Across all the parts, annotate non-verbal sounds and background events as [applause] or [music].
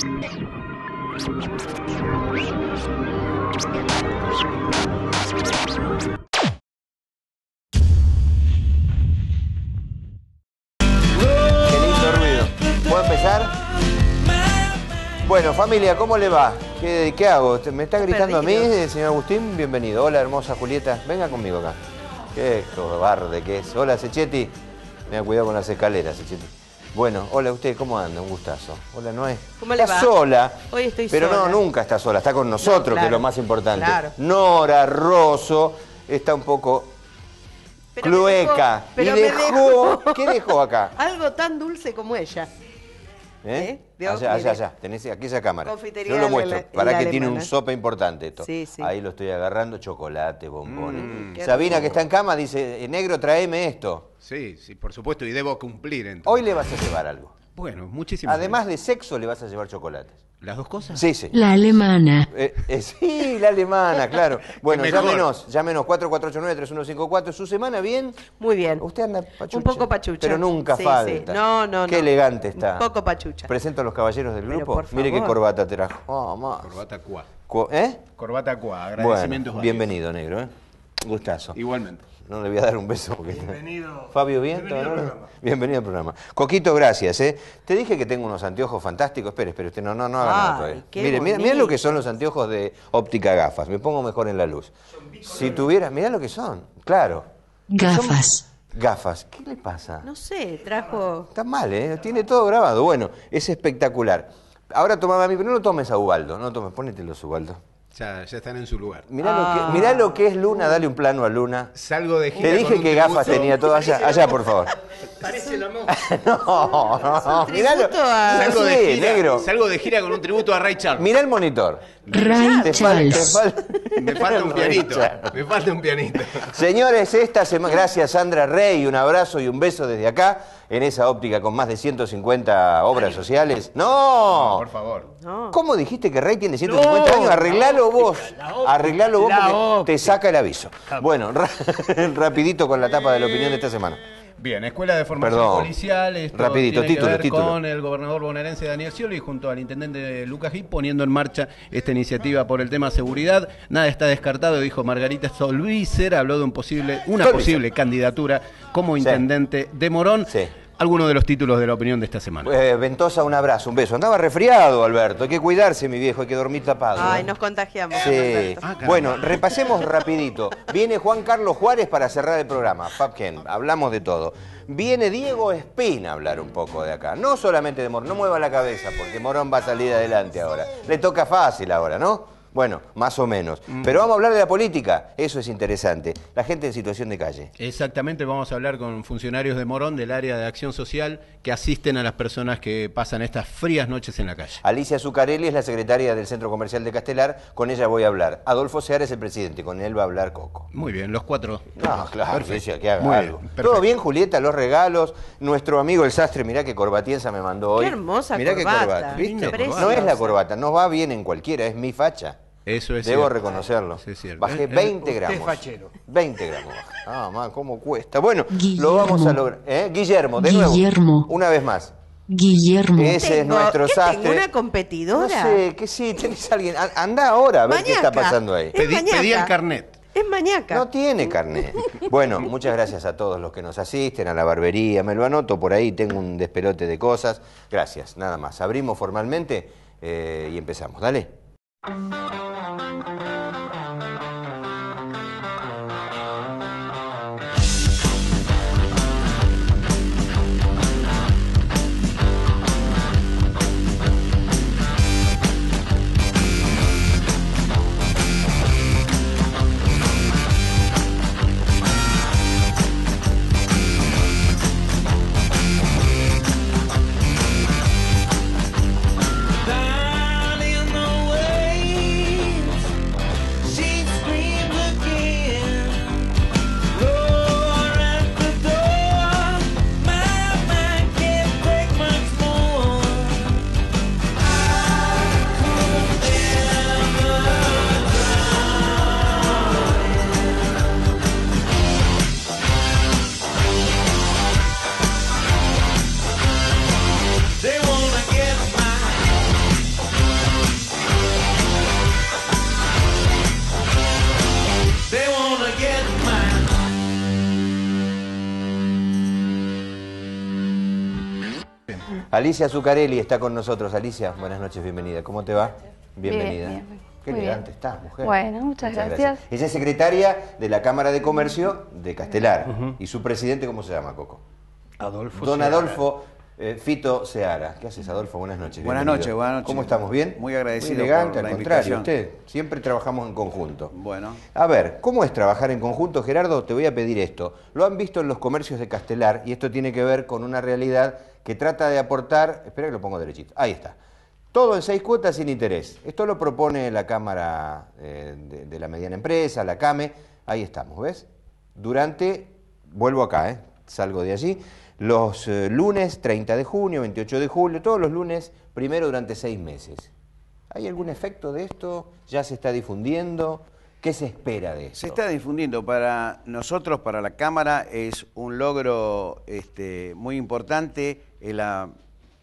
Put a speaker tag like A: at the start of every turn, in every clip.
A: ruido!
B: ¿Puedo empezar? Bueno, familia, ¿cómo le va? ¿Qué, qué hago? ¿Me está gritando a mí, eh, señor Agustín? Bienvenido. Hola, hermosa Julieta. Venga conmigo acá. Qué cobarde que es. Hola, Sechetti. Me ha cuidado con las escaleras, Sechetti. Bueno, hola usted, ¿cómo anda? Un gustazo. Hola Noé. ¿Cómo le está sola. Hoy estoy pero sola. Pero no, nunca está sola, está con nosotros, que es lo más importante. Nora Rosso está un poco clueca. y dejó, ¿qué dejó acá? [laughs]
C: Algo tan dulce como ella. ¿Eh? ¿Eh? allá,
B: allá, tenés aquí esa cámara. Yo lo muestro, para que tiene un sopa importante esto. Ahí lo estoy agarrando, chocolate, bombones. Mm. Sabina, que está en cama, dice, eh, negro, tráeme esto. Sí, sí, por supuesto, y debo cumplir Hoy le vas a llevar algo. Bueno, muchísimas Además de sexo, le vas a llevar chocolates. ¿Las dos cosas? Sí, sí. La alemana. Eh, eh, sí, la alemana, claro. Bueno, llámenos, llámenos 4489-3154. ¿Su semana bien? Muy bien. Usted anda pachucha. Un poco pachucha. Pero nunca falta. Sí. No, no, Qué elegante está. Un poco pachucha. Presento a los caballeros del grupo. Mire qué corbata trajo. Oh, corbata cuá. ¿Eh? Corbata cuá. Agradecimientos. bienvenido, negro. ¿eh? Gustazo. Igualmente. No le voy a dar un beso porque. Bienvenido. Fabio Viento, bienvenido, al programa. bienvenido Coquito, gracias. ¿eh? Te dije que tengo unos anteojos fantásticos. Espera, espera, usted no, no, no haga nada Mire, mira, lo que son los anteojos de óptica gafas. Me pongo mejor en la luz. Si tuvieras, mira lo que son, claro. Gafas. gafas. ¿Qué le pasa?
C: No sé, trajo. Está mal,
B: ¿eh? Tiene todo grabado. Bueno, es espectacular. Ahora toma, a mí, pero no lo tomes a Ubaldo. No tomes, los Ubaldo. Ya, están en su lugar. Ah. Mirá, lo que, es Luna, dale un plano a Luna. Salgo de gira. Te dije que gafas tenía todo allá, [laughs] allá por favor.
D: Parece la [laughs]
B: No, no, salgo,
E: de gira, con un tributo a Ray Charles. Mirá el monitor.
B: Ray Charles.
E: Me falta un pianito.
B: Me falta un pianito. Señores, esta semana, gracias Sandra Rey, un abrazo y un beso desde acá en esa óptica con más de 150 obras sociales? ¡No! por favor. ¿Cómo dijiste que Rey tiene 150 años? Arreglalo vos. Arreglalo vos porque te saca el aviso. Bueno, [laughs] rapidito con la tapa de la opinión de esta semana.
E: Bien, Escuela de Formación Policial. Esto Rapidito, tiene Con el gobernador bonaerense Daniel Scioli junto al intendente Lucas G. poniendo en marcha esta iniciativa por el tema seguridad. Nada está descartado, dijo Margarita Solvícer. Habló de un posible, una posible candidatura como
B: intendente de Morón. Sí algunos de los títulos de la opinión de esta semana. Pues, Ventosa, un abrazo, un beso. Andaba resfriado, Alberto. Hay que cuidarse, mi viejo, hay que dormir tapado. Ay, ¿eh?
C: nos contagiamos. Sí. Ah, bueno,
B: repasemos rapidito. Viene Juan Carlos Juárez para cerrar el programa. Papken, hablamos de todo. Viene Diego Espina a hablar un poco de acá. No solamente de Morón, no mueva la cabeza, porque Morón va a salir adelante ahora. Le toca fácil ahora, ¿no? Bueno, más o menos. Mm. Pero vamos a hablar de la política, eso es interesante. La gente en situación de calle.
E: Exactamente, vamos a hablar con funcionarios de Morón, del área de acción social, que asisten a las personas que pasan estas frías noches en la calle.
B: Alicia Zucarelli es la secretaria del Centro Comercial de Castelar, con ella voy a hablar. Adolfo Sear es el presidente, con él va a hablar Coco. Muy bien, los cuatro. No, claro, que haga algo. Todo bien, Julieta, los regalos. Nuestro amigo el sastre, mirá qué corbatienza me mandó hoy. Qué hermosa corbata. corbata No es la corbata, no va bien en cualquiera, es mi facha. Debo reconocerlo. Bajé 20 eh, eh, gramos. 20 gramos bajé. Ah, cómo cuesta. Bueno, lo vamos a lograr. ¿Eh? Guillermo, de Guillermo. Una vez más.
D: Guillermo. Ese es nuestro
B: ¿qué sastre. una competidora? No sé, que sí, tenés alguien. Anda ahora a ver qué está pasando ahí. pedí, el carnet. Es mañaca. No tiene carnet. bueno, muchas gracias a todos los que nos asisten, a la barbería. Me lo anoto por ahí, tengo un despelote de cosas. Gracias, nada más. Abrimos formalmente y empezamos. Dale. Thank you. Mm. Alicia Zucarelli está con nosotros. Alicia, buenas noches, bienvenida. ¿Cómo te va? Bienvenida. Qué elegante estás, mujer. Bueno,
F: muchas, gracias.
B: Ella es secretaria de la Cámara de Comercio de Castelar. ¿Y su presidente cómo se llama, Coco?
D: Adolfo Don Adolfo
B: eh, Fito Seara. ¿Qué haces, Adolfo? Buenas noches. Buenas noches, buenas noches. ¿Cómo estamos? ¿Bien? Muy agradecido. Muy elegante, al contrario. Usted, siempre trabajamos en conjunto. Bueno. A ver, ¿cómo es trabajar en conjunto, Gerardo? Te voy a pedir esto. Lo han visto en los comercios de Castelar y esto tiene que ver con una realidad que trata de aportar, espera que lo pongo derechito, ahí está, todo en seis cuotas sin interés. Esto lo propone la Cámara eh, de, la Mediana Empresa, la CAME, ahí estamos, ¿ves? Durante, vuelvo acá, ¿eh? salgo de allí, los eh, lunes 30 de junio, 28 de julio, todos los lunes, primero durante seis meses. ¿Hay algún efecto de esto? ¿Ya se está difundiendo? ¿Qué se espera de eso?
G: Se está difundiendo. Para nosotros, para la Cámara, es un logro este, muy importante es la,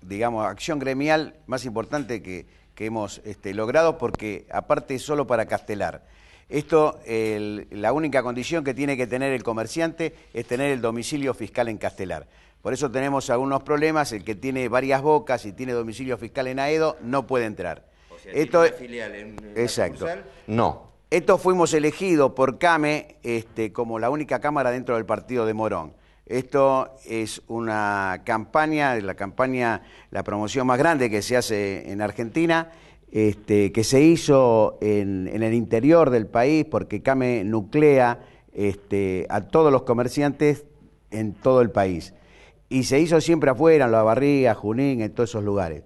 G: digamos, acción gremial más importante que, hemos este, logrado, porque aparte es solo para castelar. Esto, la única condición que tiene que tener el comerciante es tener el domicilio fiscal en castelar. Por eso tenemos algunos problemas, el que tiene varias bocas y tiene domicilio fiscal en Aedo no puede entrar.
B: Esto, filial exacto.
G: No. Esto fuimos elegidos por CAME este, como la única cámara dentro del partido de Morón. Esto es una campaña, la campaña, la promoción más grande que se hace en Argentina, este, que se hizo en, el interior del país porque CAME nuclea este, a todos los comerciantes en todo el país. Y se hizo siempre afuera, en La Barriga, Junín, en todos esos lugares.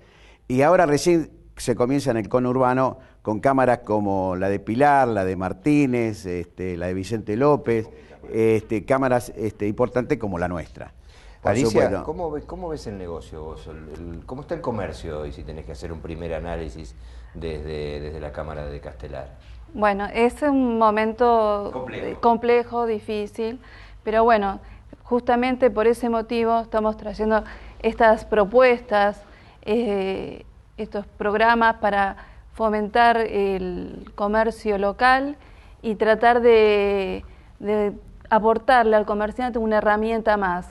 G: Y ahora recién se comienza en el conurbano con cámaras como la de Pilar, la de Martínez, este, la de Vicente López este, cámaras este, importantes como la nuestra.
B: Alicia, ¿cómo ves, el negocio vos? ¿Cómo está el comercio hoy si tenés que hacer un primer análisis desde, desde la Cámara de Castelar?
F: Bueno, es un momento complejo. Eh, difícil, pero bueno, justamente por ese motivo estamos trayendo estas propuestas, eh, estos programas para fomentar el comercio local y tratar de aportarle al comerciante una herramienta más.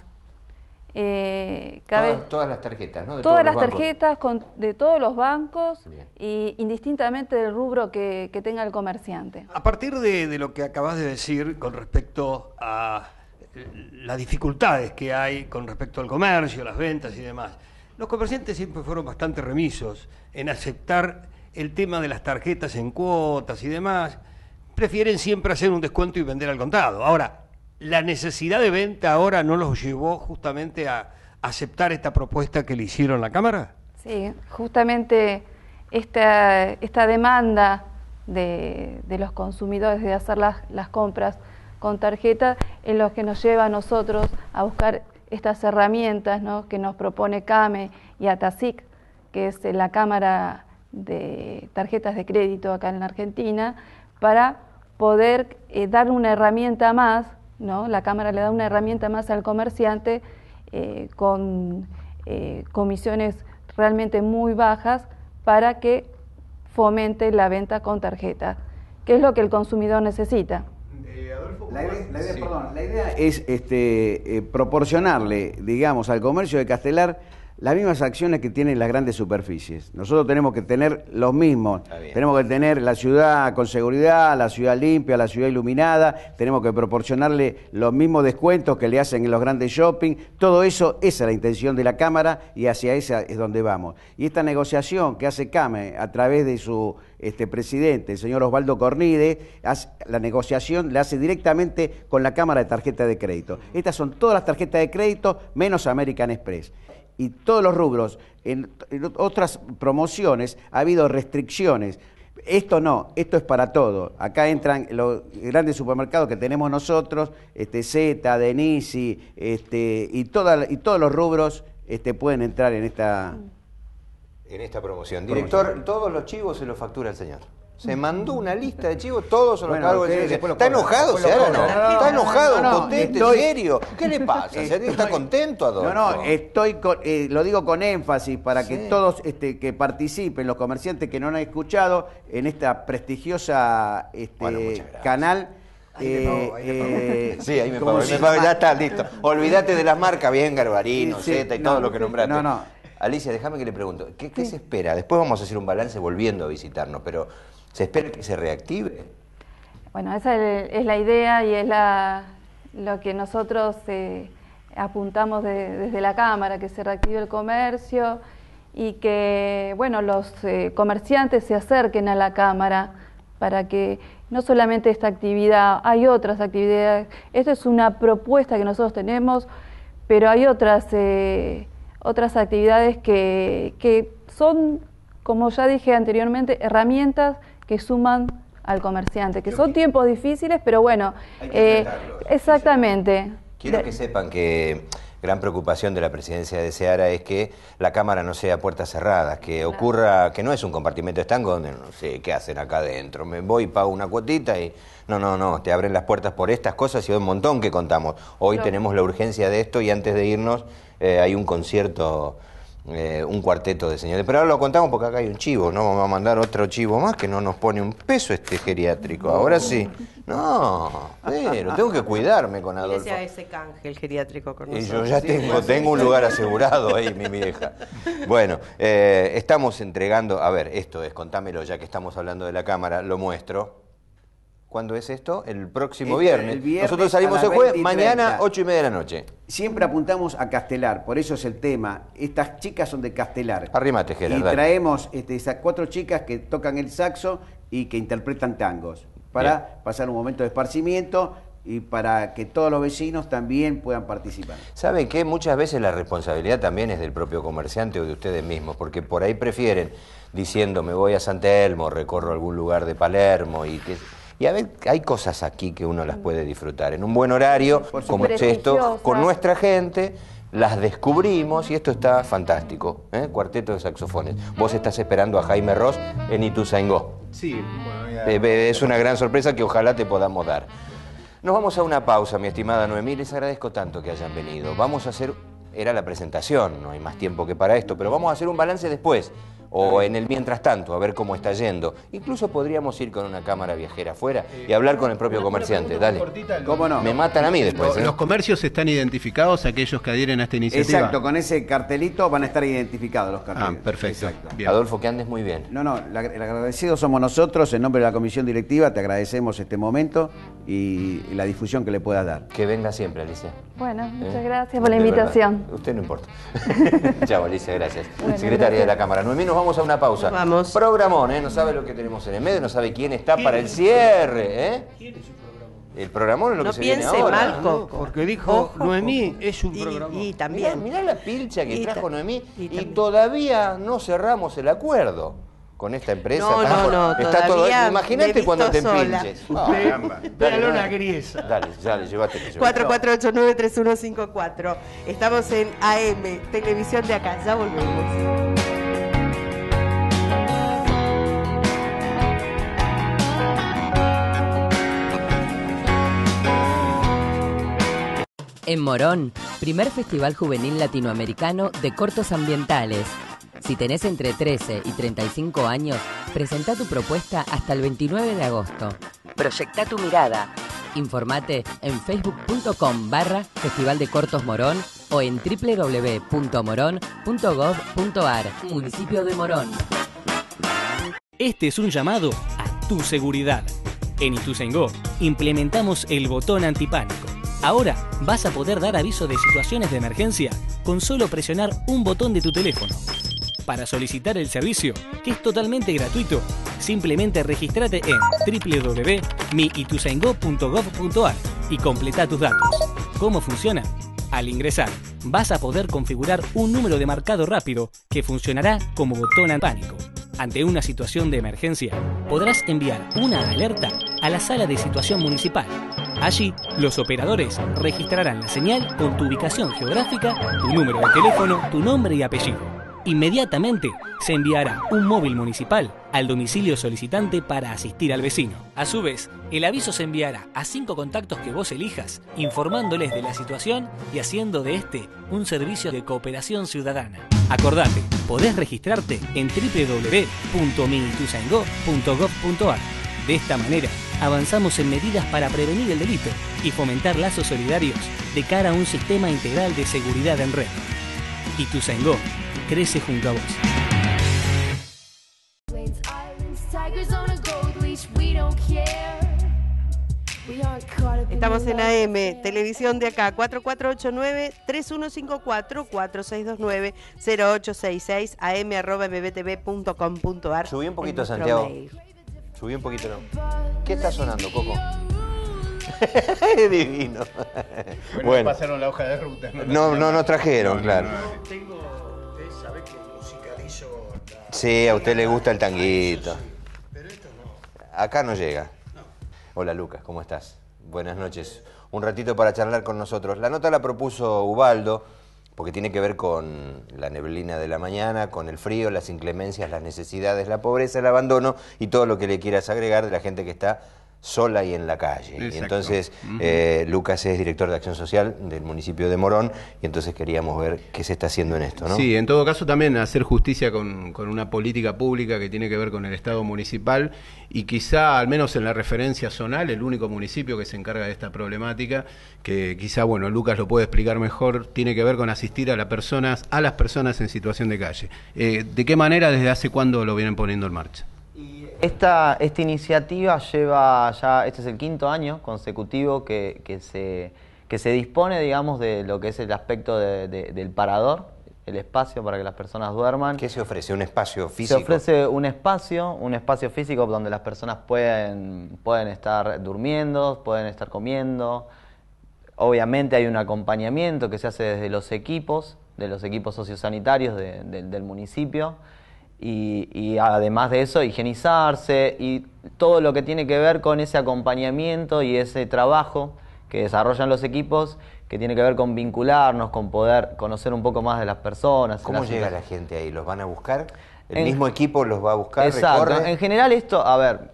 F: Eh,
B: todas, las tarjetas, ¿no? todas las tarjetas
F: de todos los bancos y indistintamente del rubro que, tenga el comerciante. A partir
D: de, de, lo que acabas de decir con respecto a eh, las dificultades que hay con respecto al comercio, las ventas y demás, los comerciantes siempre fueron bastante remisos en aceptar el tema de las tarjetas en cuotas y demás. Prefieren siempre hacer un descuento y vender al contado. Ahora, la necesidad de venta ahora no los llevó justamente a aceptar esta propuesta que le hicieron la Cámara?
F: Sí, justamente esta, demanda de, los consumidores de hacer las, compras con tarjeta es lo que nos lleva a nosotros a buscar estas herramientas que nos propone CAME y ATASIC, que es la Cámara de Tarjetas de Crédito acá en Argentina, para poder eh, dar una herramienta más la Cámara le da una herramienta más al comerciante eh, con eh, comisiones realmente muy bajas para que fomente la venta con tarjeta, que es lo que el consumidor necesita.
G: La idea, es este, eh, proporcionarle, digamos, al comercio de Castelar las mismas acciones que tienen las grandes superficies. Nosotros tenemos que tener los mismos. Tenemos que tener la ciudad con seguridad, la ciudad limpia, la ciudad iluminada, tenemos que proporcionarle los mismos descuentos que le hacen en los grandes shopping. Todo eso, esa es la intención de la Cámara y hacia esa es donde vamos. Y esta negociación que hace CAME a través de su este presidente, el señor Osvaldo Cornide, la negociación la hace directamente con la Cámara de Tarjetas de Crédito. Estas son todas las tarjetas de crédito menos American Express y todos los rubros, en, otras promociones ha habido restricciones. Esto no, esto es para todo. Acá entran los grandes supermercados que tenemos nosotros, este Z, Denisi, este, y, y todos los rubros este, pueden entrar en esta
B: en esta promoción. Director, todos los chivos se los factura el señor. Se mandó una lista de chivos, todos a los cargos Está enojado, Seara, Está enojado, contento, potente, serio. ¿Qué le pasa? ¿Está contento, todos No, no,
G: estoy eh, lo digo con énfasis para que todos este, que participen, los comerciantes que no han escuchado, en esta prestigiosa este,
B: canal. Eh, sí, ahí me pago. Ya está, listo. Olvídate de las marcas, bien, Garbarino, Z y todo lo que nombraste. No, no. Alicia, déjame que le pregunto, ¿qué, se espera? Después vamos a hacer un balance volviendo a visitarnos, pero ¿Se espera que se reactive?
F: Bueno, esa es la idea y es la, lo que nosotros eh, apuntamos desde la Cámara, que se reactive el comercio y que bueno, los eh, comerciantes se acerquen a la Cámara para que no solamente esta actividad, hay otras actividades. Esta es una propuesta que nosotros tenemos, pero hay otras, eh, otras actividades que, que son, como ya dije anteriormente, herramientas que suman al comerciante, que son tiempos difíciles, pero bueno, eh, exactamente.
B: Quiero que sepan que gran preocupación de la presidencia de Seara es que la Cámara no sea puertas cerradas, que ocurra, que no es un compartimento estanco donde no sé qué hacen acá adentro, me voy, pago una cuotita y... No, no, no, te abren las puertas por estas cosas y un montón que contamos. Hoy tenemos la urgencia de esto y antes de irnos eh, hay un concierto eh, un cuarteto de señores. Pero ahora lo contamos porque acá hay un chivo, ¿no? Vamos a mandar otro chivo más que no nos pone un peso este geriátrico. Ahora sí. No, pero tengo que cuidarme con Adolfo. sea
C: ese canje geriátrico con nosotros.
B: Y yo ya tengo, tengo un lugar asegurado ahí, mi vieja. Bueno, eh, estamos entregando, a ver, esto es, contámelo ya que estamos hablando de la cámara, lo muestro. ¿Cuándo es esto? El próximo este, viernes. Nosotros salimos el jueves, mañana 8 y media de la noche. Siempre
G: apuntamos a Castelar, por eso es el tema. Estas chicas son de Castelar. Arrímate, Y traemos este, esas cuatro chicas que tocan el saxo y que interpretan tangos. Para pasar un momento de esparcimiento, y para que todos los vecinos también puedan participar.
B: ¿Saben qué? Muchas veces la responsabilidad también es del propio comerciante o de ustedes mismos, porque por ahí prefieren diciendo me voy a Santelmo, recorro algún lugar de Palermo y que y a ver, hay cosas aquí que uno las puede disfrutar. En un buen horario, como es esto, con nuestra gente, las descubrimos y esto está fantástico. ¿eh? Cuarteto de saxofones. Vos estás esperando a Jaime Ross en Ituzaingó.
E: Sí, bueno,
B: eh, Es una gran sorpresa que ojalá te podamos dar. Nos vamos a una pausa, mi estimada Noemí. Les agradezco tanto que hayan venido. Vamos a hacer. Era la presentación, no hay más tiempo que para esto, pero vamos a hacer un balance después o en el mientras tanto, a ver cómo está yendo. Incluso podríamos ir con una cámara viajera afuera y hablar con el propio comerciante. Dale. ¿Cómo no? Me matan a mí después. ¿eh? Los
E: comercios están identificados, aquellos que adhieren a esta
B: iniciativa. Exacto,
G: con ese cartelito van a estar identificados los
B: carteles. Ah, perfecto. Adolfo, que
G: andes muy bien. No, no, el agradecido somos nosotros, en nombre de la comisión directiva, te agradecemos este momento
B: y la difusión que le puedas dar. Que venga siempre, Alicia.
F: Bueno, ¿Eh? muchas gracias por la invitación.
B: Usted no importa. [laughs] Chao, Alicia, gracias. Secretaria de la Cámara. Noemí, nos vamos a una pausa. Programón, ¿eh? No sabe lo que tenemos en el medio, no sabe quién está para el cierre, ¿eh? ¿Quién es el programón es lo que se viene ahora. Mal, Porque dijo Noemí
D: es un programón.
B: Y también. Mirá, la pilcha que trajo Noemí y, todavía no cerramos el acuerdo con esta empresa. No, no, no. Está todo, imagínate cuando te empilches. Ah. dale una griesa. Dale, dale, llévate.
C: 4489-3154. Estamos en AM, Televisión de Acá. Ya volvemos.
A: en Morón, primer Festival Juvenil Latinoamericano de Cortos Ambientales. Si tenés entre 13 y 35 años, presenta tu propuesta hasta el 29 de agosto. Proyecta tu mirada. Informate en facebook.com barra Festival de Cortos Morón o en www.morón.gov.ar, municipio de Morón. Este es un llamado a tu seguridad. En Ituzaingó implementamos el botón antipánico Ahora vas a poder dar aviso de situaciones de emergencia con solo presionar un botón de tu teléfono. Para solicitar el servicio, que es totalmente gratuito, simplemente regístrate en www.miitusengo.gov.ar y completa tus datos. ¿Cómo funciona? Al ingresar, vas a poder configurar un número de marcado rápido que funcionará como botón pánico. Ante una situación de emergencia, podrás enviar una alerta a la sala de situación municipal Allí, los operadores registrarán la señal con tu ubicación geográfica, tu número de teléfono, tu nombre y apellido. Inmediatamente se enviará un móvil municipal al domicilio solicitante para asistir al vecino. A su vez, el aviso se enviará a cinco contactos que vos elijas, informándoles de la situación y haciendo de este un servicio de cooperación ciudadana. Acordate, podés registrarte en www.minitusango.gov.ar. De esta manera, avanzamos en medidas para prevenir el delito y fomentar lazos solidarios de cara a un sistema integral de seguridad en red. Y tu Zengó crece junto a vos. Estamos en
C: AM, televisión de acá, 4489-3154-4629-0866, am.mbtv.com.ar. Subí un poquito, Santiago.
B: Subí un poquito. ¿no? ¿Qué está sonando, Coco? [laughs] Divino. Bueno, pasaron la hoja de ruta. No, no, no, trajeron, claro.
D: Tengo, eh, Sí, a usted
B: le gusta el tanguito. Pero esto no. Acá no llega. Hola Lucas, ¿cómo estás? Buenas noches. Un ratito para charlar con nosotros. La nota la propuso Ubaldo porque tiene que ver con la neblina de la mañana, con el frío, las inclemencias, las necesidades, la pobreza, el abandono y todo lo que le quieras agregar de la gente que está sola y en la calle. Y entonces eh, Lucas es director de acción social del municipio de Morón y entonces queríamos ver qué se está haciendo en esto. ¿no? Sí,
E: en todo caso también hacer justicia con, una política pública que tiene que ver con el Estado municipal y quizá, al menos en la referencia zonal, el único municipio que se encarga de esta problemática, que quizá, bueno, Lucas lo puede explicar mejor, tiene que ver con asistir a, las personas, a las personas en situación de calle. Eh, ¿De qué manera, desde hace cuándo lo vienen poniendo en marcha?
H: Esta, esta iniciativa lleva ya, este es el quinto año consecutivo que, se, dispone, digamos, de lo que es el aspecto del parador, el espacio para que las personas duerman. ¿Qué se ofrece? ¿Un espacio físico? Se ofrece un espacio, un espacio físico donde las personas pueden, estar durmiendo, pueden estar comiendo. Obviamente hay un acompañamiento que se hace desde los equipos, de los equipos sociosanitarios del municipio y, además de eso higienizarse y todo lo que tiene que ver con ese acompañamiento y ese trabajo que desarrollan los equipos que tiene que ver con vincularnos, con poder conocer un poco más de las personas. ¿Cómo llega la gente ahí? ¿Los van a buscar? ¿El mismo
B: equipo los va a buscar? Exacto. En
H: general esto, a ver,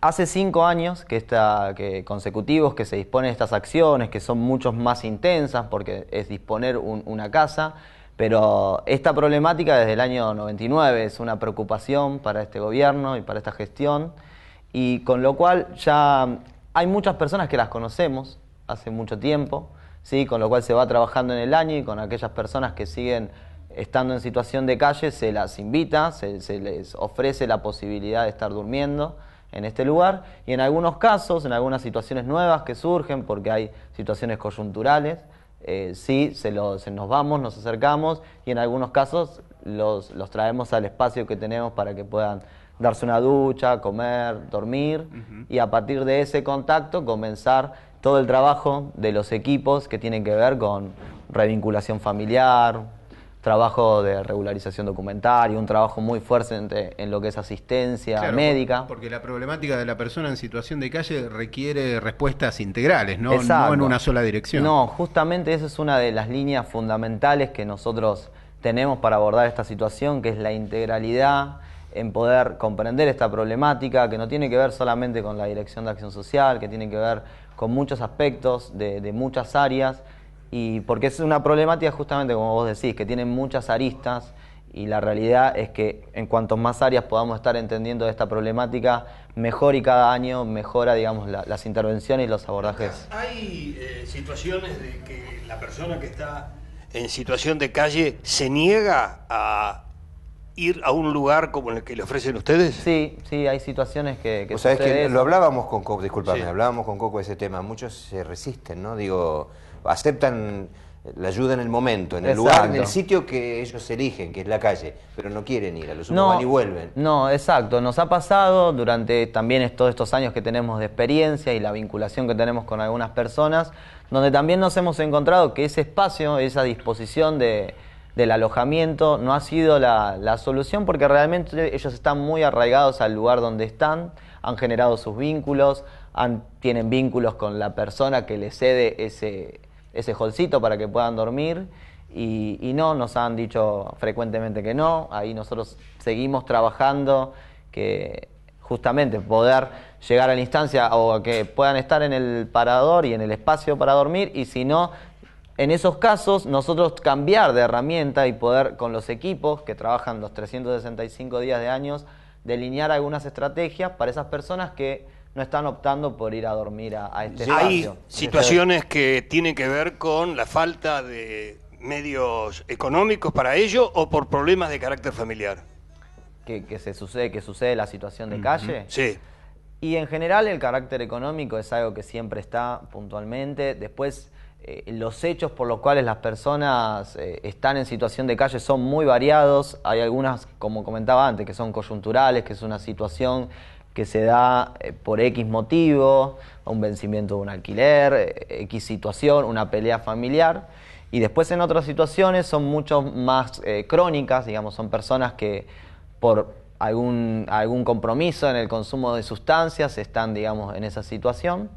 H: hace cinco años que está, que consecutivos que se disponen estas acciones, que son muchos más intensas porque es disponer una casa. Pero esta problemática desde el año 99 es una preocupación para este gobierno y para esta gestión, y con lo cual ya hay muchas personas que las conocemos hace mucho tiempo, ¿sí? con lo cual se va trabajando en el año y con aquellas personas que siguen estando en situación de calle se las invita, se, se les ofrece la posibilidad de estar durmiendo en este lugar y en algunos casos, en algunas situaciones nuevas que surgen, porque hay situaciones coyunturales, eh, sí, se, nos vamos, nos acercamos y en algunos casos los, los, traemos al espacio que tenemos para que puedan darse una ducha, comer, dormir y a partir de ese contacto comenzar todo el trabajo de los equipos que tienen que ver con revinculación familiar, trabajo de regularización y un trabajo muy fuerte en, lo que es asistencia médica.
E: Porque la problemática de la persona en situación de calle requiere
H: respuestas integrales, ¿no? no, en una sola dirección. No, justamente esa es una de las líneas fundamentales que nosotros tenemos para abordar esta situación, que es la integralidad en poder comprender esta problemática, que no tiene que ver solamente con la Dirección de Acción Social, que tiene que ver con muchos aspectos de muchas áreas y porque es una problemática justamente como vos decís, que tiene muchas aristas y la realidad es que en cuanto más áreas podamos estar entendiendo de esta problemática, mejor y cada año mejora, digamos, las intervenciones y los abordajes.
D: Hay eh, situaciones de que la persona que está en situación de calle se niega a ir a un lugar como el que le
H: ofrecen ustedes? Sí, sí, hay situaciones que... que o sea, que lo
B: hablábamos con Coco, disculpame, hablábamos con Coco de ese tema, muchos se resisten, ¿no? Digo aceptan la ayuda en el momento,
H: en el lugar, en el
B: sitio que ellos eligen, que es la calle, pero no quieren ir, a los no, y vuelven.
H: No, exacto, nos ha pasado durante también todos estos años que tenemos de experiencia y la vinculación que tenemos con algunas personas, donde también nos hemos encontrado que ese espacio, esa disposición del alojamiento no ha sido la, solución porque realmente ellos están muy arraigados al lugar donde están, han generado sus vínculos, tienen vínculos con la persona que les cede ese ese holcito para que puedan dormir. Y, y, no, nos han dicho frecuentemente que no. Ahí nosotros seguimos trabajando, que justamente poder llegar a la instancia o que puedan estar en el parador y en el espacio para dormir. Y si no, en esos casos, nosotros cambiar de herramienta y poder con los equipos que trabajan los 365 días de años, delinear algunas estrategias para esas personas que no están optando por ir a dormir a, este este Hay situaciones
D: que tienen que ver con la falta de
H: medios económicos para ello o por problemas de carácter familiar. Que, se sucede, que sucede la situación de calle. Sí. Y en general el carácter económico es algo que siempre está puntualmente. Después eh, los hechos por los cuales las personas eh, están en situación de calle son muy variados. Hay algunas, como comentaba antes, que son coyunturales, que es una situación que se da eh, por X motivo, un vencimiento de un alquiler, eh, X situación, una pelea familiar. Y después en otras situaciones son mucho más eh, crónicas, digamos, son personas que por algún, algún compromiso en el consumo de sustancias están, digamos, en esa situación.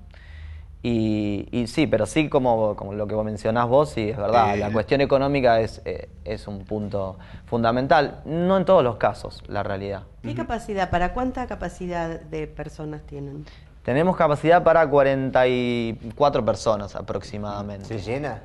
H: Y, sí, pero sí como, como, lo que mencionás vos, sí, es verdad, la cuestión económica es, eh, es un punto fundamental, no en todos los casos, la realidad. ¿Qué
C: capacidad, para cuánta capacidad de personas tienen?
H: Tenemos capacidad para 44 personas aproximadamente. ¿Se llena?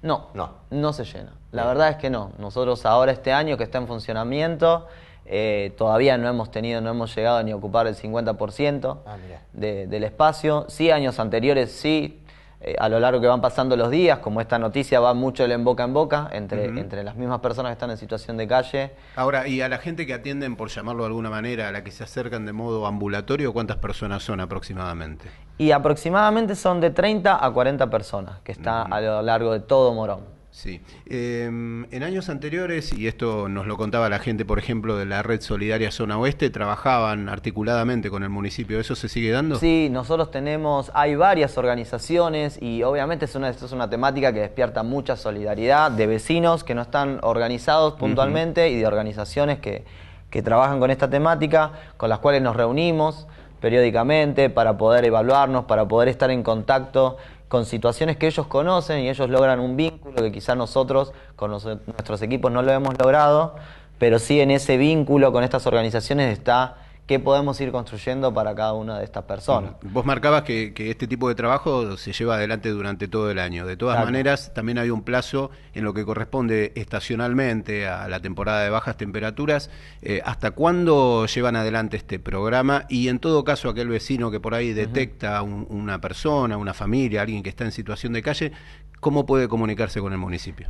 H: No, no, no se llena. La verdad es que no. Nosotros ahora este año que está en funcionamiento, eh, todavía no hemos tenido, no hemos llegado ni a ocupar el 50% ah, del espacio. Sí, años anteriores sí, eh, a lo largo que van pasando los días, como esta noticia va mucho en boca en boca, entre, entre las mismas personas que están en situación de calle.
E: Ahora, y a la gente que atienden, por llamarlo
H: de alguna manera, a la que se acercan de
E: modo ambulatorio, ¿cuántas personas son aproximadamente?
H: Y aproximadamente son de 30 a 40 personas que está a lo largo de todo Morón. Sí.
E: Em, en años anteriores, y esto nos lo contaba la gente, por ejemplo, de la Red Solidaria Zona
H: Oeste, trabajaban articuladamente con el municipio. ¿Eso se sigue dando? Sí, nosotros tenemos, hay varias organizaciones y obviamente es una, esto es una temática que despierta mucha solidaridad de vecinos que no están organizados puntualmente y de organizaciones que, que trabajan con esta temática, con las cuales nos reunimos periódicamente para poder evaluarnos, para poder estar en contacto con situaciones que ellos conocen y ellos logran un vínculo que quizás nosotros con nuestros equipos no lo hemos logrado, pero sí en ese vínculo con estas organizaciones está podemos ir construyendo para cada una de estas personas. Vos marcabas que, este
E: tipo de trabajo se lleva adelante durante todo el año. De todas maneras, también hay un plazo en lo que corresponde estacionalmente a la temporada de bajas temperaturas. Eh, ¿Hasta cuándo llevan adelante este programa? Y en todo caso, aquel vecino que por ahí detecta una persona, una familia, alguien que está en situación de calle, ¿cómo puede comunicarse con el municipio?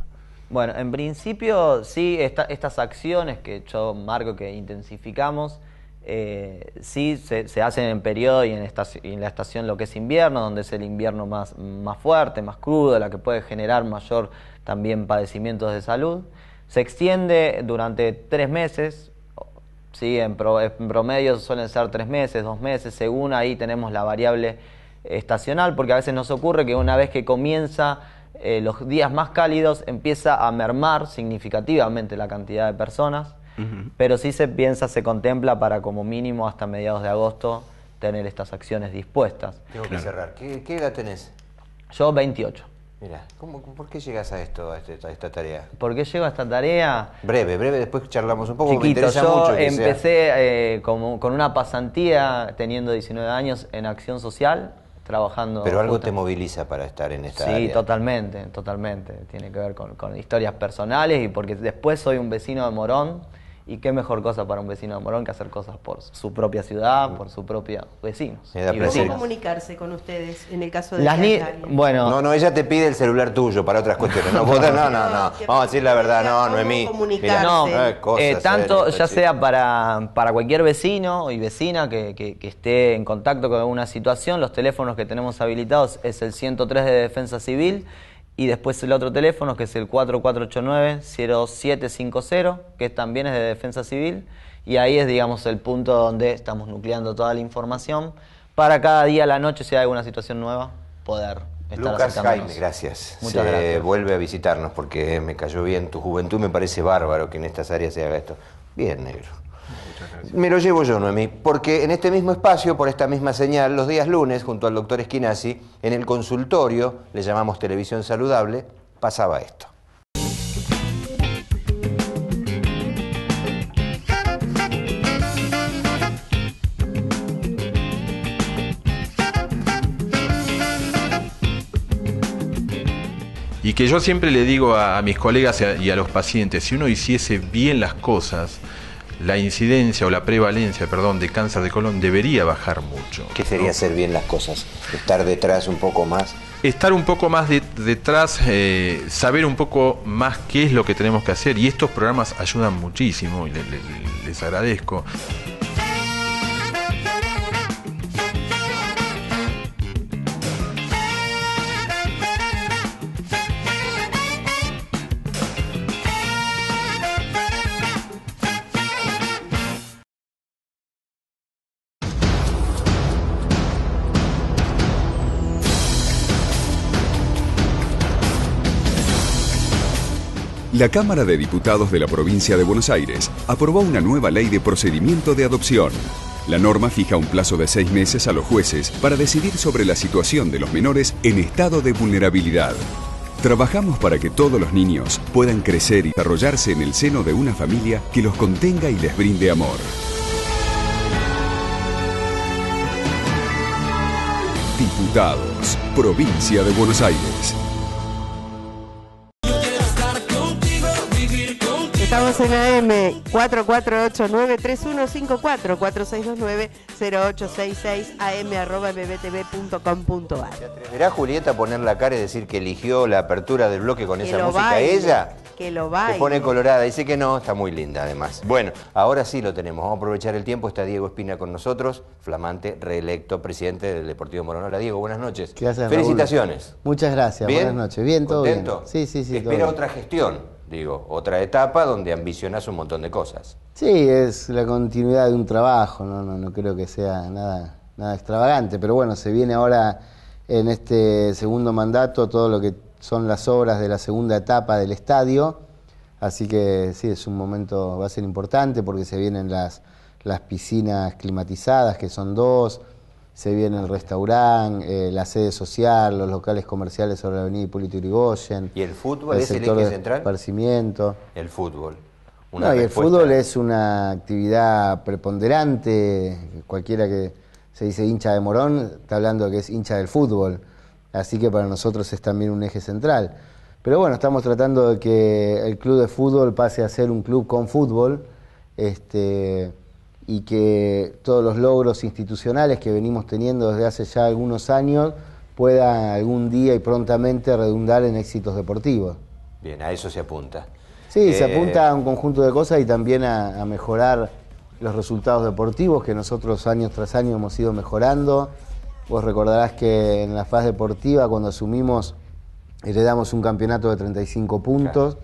H: Bueno, en principio sí, estas acciones que yo marco que intensificamos, eh, sí, se, hacen en periodo y en, la estación lo que es invierno, donde es el invierno más, fuerte, más crudo, la que puede generar mayor también padecimientos de salud. Se extiende durante tres meses, ¿sí? en, en promedio suelen ser tres meses, dos meses, según ahí tenemos la variable estacional, porque a veces nos ocurre que una vez que comienza eh, los días más cálidos empieza a mermar significativamente la cantidad de personas pero sí se piensa, se contempla para como mínimo hasta mediados de agosto tener estas acciones dispuestas. Tengo que cerrar. ¿Qué, edad tenés? Yo 28. Mira, ¿por qué llegas a esto, este, a, esta tarea? ¿Por qué llego a esta tarea?
B: Breve, breve, después charlamos un poco. Chiquito, me yo mucho empecé
H: eh, como, con una pasantía teniendo 19 años en Acción Social, trabajando. Pero algo te moviliza para estar en esta. Sí, totalmente, totalmente. Tiene que ver con, con, historias personales y porque después soy un vecino de Morón y qué mejor cosa para un vecino de Morón que hacer cosas por su propia ciudad, por su propia vecinos. ¿Cómo
C: comunicarse con ustedes en el caso de Las
H: Bueno. No, no, ella te pide
B: el celular tuyo para otras cuestiones. No, no, no, [laughs] Vamos a decir la verdad, no, no es mí. No,
H: eh, tanto ya sea para, para cualquier vecino y vecina que, que esté en contacto con alguna situación, los teléfonos que tenemos habilitados es el 103 de Defensa Civil. Y después el otro teléfono, que es el 4489-0750, que también es de Defensa Civil. Y ahí es, digamos, el punto donde estamos nucleando toda la información para cada día a la noche, si hay alguna situación nueva, poder estar Lucas Jaime, gracias.
B: Muchas gracias. vuelve a visitarnos porque me cayó bien tu juventud. Me parece bárbaro que en estas áreas se haga esto. Bien, negro. Me lo llevo yo, Noemí, porque en este mismo espacio, por esta misma señal, los días lunes, junto al doctor Esquinazi, en el consultorio, le llamamos Televisión Saludable, pasaba esto. Y que yo siempre le digo a, mis colegas y a los pacientes, si uno hiciese bien las cosas, la incidencia o la prevalencia, perdón, de cáncer de colon debería bajar mucho. ¿Qué sería hacer bien las cosas? ¿Estar detrás un poco más? Estar un poco más detrás, eh, saber un poco más qué es lo que tenemos que hacer y estos programas ayudan muchísimo y les agradezco.
G: La Cámara de Diputados de la Provincia de Buenos Aires aprobó una nueva ley de procedimiento de adopción. La norma fija un plazo de seis meses a los jueces para decidir sobre la situación de los menores en estado de vulnerabilidad. Trabajamos para que todos los niños puedan crecer y desarrollarse en el seno de una familia que los contenga y les brinde amor.
A: Diputados, Provincia de Buenos Aires.
C: en AM 4489-3154, 4629-0866, am arroba atreverá
B: Julieta a poner la cara y decir que eligió la apertura del bloque con esa música ella?
C: Que lo va. Se pone colorada,
B: dice que no, está muy linda además. Bueno, ahora sí lo tenemos, vamos a aprovechar el tiempo, está Diego Espina con nosotros, flamante, reelecto presidente del Deportivo Morón. Diego, buenas noches. Felicitaciones. Muchas gracias, buenas noches. Bien, todo bien. Sí,
I: sí, sí. Espera otra
B: gestión. Digo, otra etapa donde ambicionas un montón de cosas.
I: Sí, es la continuidad de un trabajo, no, no, creo que sea nada, nada extravagante, pero bueno, se viene ahora en este segundo mandato todo lo que son las obras de la segunda etapa del estadio, así que sí, es un momento, va a ser importante porque se vienen las, las piscinas climatizadas, que son dos, se viene el restaurante, eh, la sede social, los locales comerciales sobre la avenida Hipólito Yrigoyen.
B: ¿Y el fútbol el es el eje central? El fútbol. no, y el fútbol es
I: una actividad preponderante. Cualquiera que se dice hincha de Morón está hablando que es hincha del fútbol. Así que para nosotros es también un eje central. Pero bueno, estamos tratando de que el club de fútbol pase a ser un club con fútbol. Este, y que todos los logros institucionales que venimos teniendo desde hace ya algunos años puedan algún día y prontamente redundar en éxitos deportivos.
B: Bien, a eso se apunta. Sí, se eh, apunta
I: a un conjunto de cosas y también a, mejorar los resultados deportivos que nosotros año tras año hemos ido mejorando. Vos recordarás que en la fase deportiva cuando asumimos heredamos un campeonato de 35 puntos,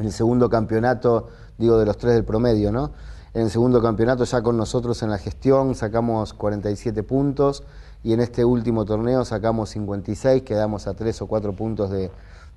I: el segundo campeonato, digo de los tres del promedio, ¿no? En el segundo campeonato ya con nosotros en la gestión sacamos 47 puntos y en este último torneo sacamos 56, quedamos a 3 o 4 puntos de,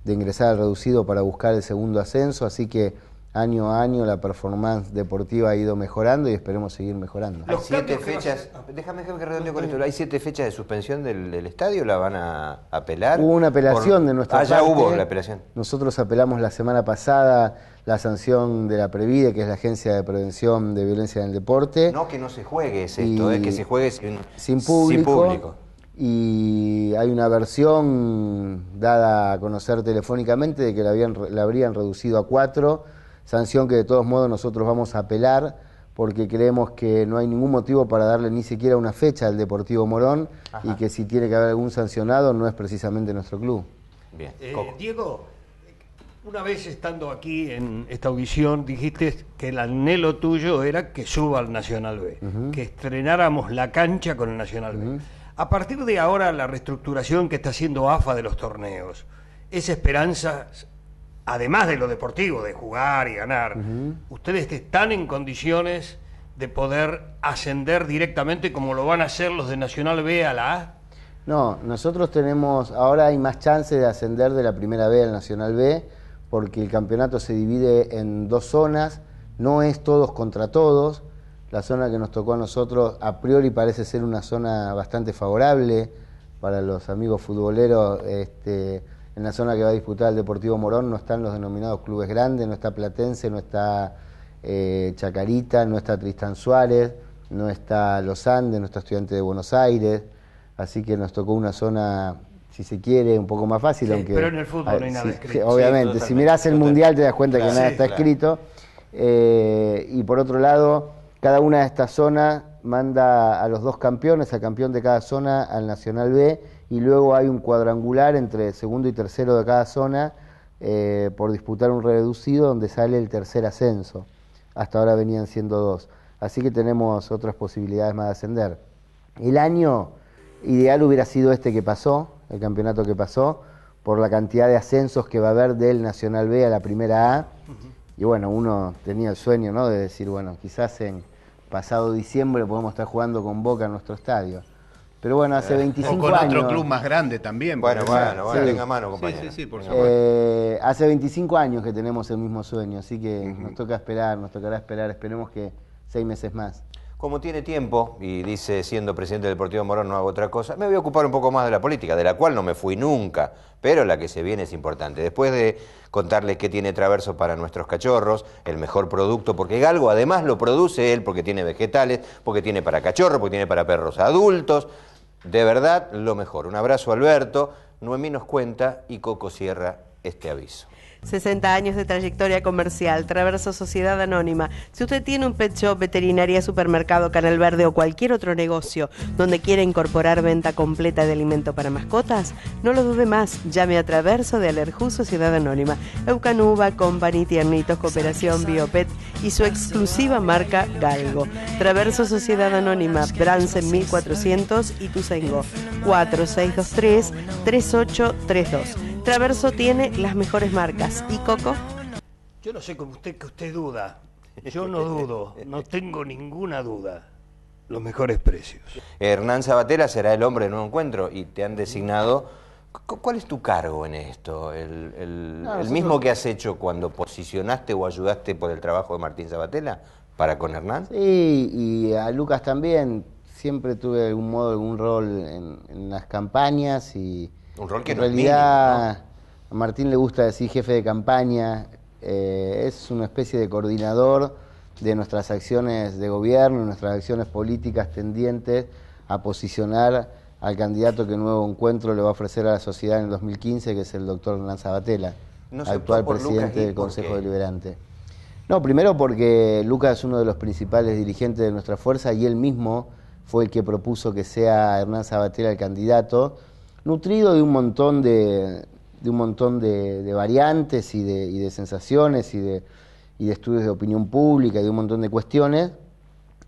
I: ingresar al reducido para buscar el segundo ascenso, así que año a año la performance deportiva ha ido mejorando y esperemos seguir mejorando.
B: Hay siete fechas, ah, déjame que redondeo con esto, ¿hay siete fechas de suspensión del, estadio? ¿La van a apelar? Hubo una apelación de nuestra ah, parte. ya hubo la apelación.
I: Nosotros apelamos la semana pasada la sanción de la Previde, que es la Agencia de Prevención de Violencia en el Deporte.
B: No que no se juegue es esto, es que se juegue sin, público.
I: y hay una versión dada a conocer telefónicamente de que la, habían, la habrían reducido a cuatro, sanción que de todos modos nosotros vamos a apelar porque creemos que no hay ningún motivo para darle ni siquiera una fecha al Deportivo Morón y que si tiene que haber algún
D: sancionado
I: no es precisamente nuestro club.
B: Bien.
D: Eh, Diego, una vez estando aquí en esta audición, dijiste que el anhelo tuyo era que suba al Nacional B, que estrenáramos la cancha con el Nacional B. A partir de ahora, la reestructuración que está haciendo AFA de los torneos, esa esperanza, además de lo deportivo, de jugar y ganar, ustedes están en condiciones de poder ascender directamente como lo van a hacer los de Nacional B a la A?
I: No, nosotros tenemos, ahora hay más chances de ascender de la primera B al Nacional B porque el campeonato se divide en dos zonas, no es todos contra todos. La zona que nos tocó a nosotros a priori parece ser una zona bastante favorable para los amigos futboleros. Este, en la zona que va a disputar el Deportivo Morón no están los denominados clubes grandes, no está Platense, no está eh, Chacarita, no está Tristán Suárez, no está Los Andes, no está Estudiante de Buenos Aires. Así que nos tocó una zona si se quiere, un poco más fácil. aunque, pero en el fútbol no hay nada escrito. obviamente, si mirás el mundial te das cuenta que nada está escrito. Eh, y por otro lado, cada una de estas zonas manda a los dos campeones, al campeón de cada zona, al Nacional B, y luego hay un cuadrangular entre segundo y tercero de cada zona eh, por disputar un reducido donde sale el tercer ascenso. Hasta ahora venían siendo dos. Así que tenemos otras posibilidades más de ascender. El año ideal hubiera sido este que pasó, el campeonato que pasó, por la cantidad de ascensos que va a haber del Nacional B a la primera A. Y bueno, uno tenía el sueño, ¿no? De decir, bueno, quizás en pasado diciembre podemos estar jugando con Boca en nuestro estadio. Pero bueno, hace 25 eh, años... O con otro club más
E: grande también. Bueno, bueno, bueno, mano, compañero. Sí, sí, por
I: eh, hace 25 años que tenemos el mismo sueño, así que nos toca esperar, nos tocará esperar, esperemos que seis meses más
B: como tiene tiempo y dice siendo presidente del Deportivo Morón no hago otra cosa, me voy a ocupar un poco más de la política, de la cual no me fui nunca, pero la que se viene es importante. Después de contarles qué tiene Traverso para nuestros cachorros, el mejor producto, porque Galgo además lo produce él, porque tiene vegetales, porque tiene para cachorros, porque tiene para perros adultos, de verdad lo mejor. Un abrazo Alberto, Noemí nos cuenta y Coco cierra este aviso.
C: 60 años de trayectoria comercial, Traverso Sociedad Anónima. Si usted tiene un pet shop, veterinaria, supermercado, canal verde o cualquier otro negocio donde quiera incorporar venta completa de alimento para mascotas, no lo dude más. Llame a Traverso de Alerjú Sociedad Anónima, Eucanuba, Company, Tiernitos, Cooperación, Biopet y su exclusiva marca Galgo. Traverso Sociedad Anónima, Brance 1400 y Tusengo. 4623 3832 Traverso tiene las mejores marcas. ¿Y Coco?
D: Yo no sé cómo usted que usted duda. Yo no dudo, no tengo ninguna duda. Los mejores precios.
B: Hernán Sabatera será el hombre del nuevo encuentro y te han designado. ¿Cuál es tu cargo en esto? ¿El, ah, mismo que has hecho cuando posicionaste o ayudaste por el trabajo de Martín Sabatella para con Hernán? Sí, y
I: a Lucas también. Siempre tuve de algún modo algún rol en las campañas y,
B: que en realidad
I: a Martín le gusta decir jefe de campaña, eh, es una especie de coordinador de nuestras acciones de gobierno, nuestras acciones políticas tendientes a posicionar al candidato que Nuevo Encuentro le va a ofrecer a la sociedad en el 2015, que es el doctor Hernán Sabatella, actual presidente del Consejo Deliberante. No, primero porque Lucas es uno de los principales dirigentes de nuestra fuerza y él mismo fue el que propuso que sea Hernán Sabatella el candidato nutrido de un montón de, un montón de, variantes y de, sensaciones y de, estudios de opinión pública y de un montón de cuestiones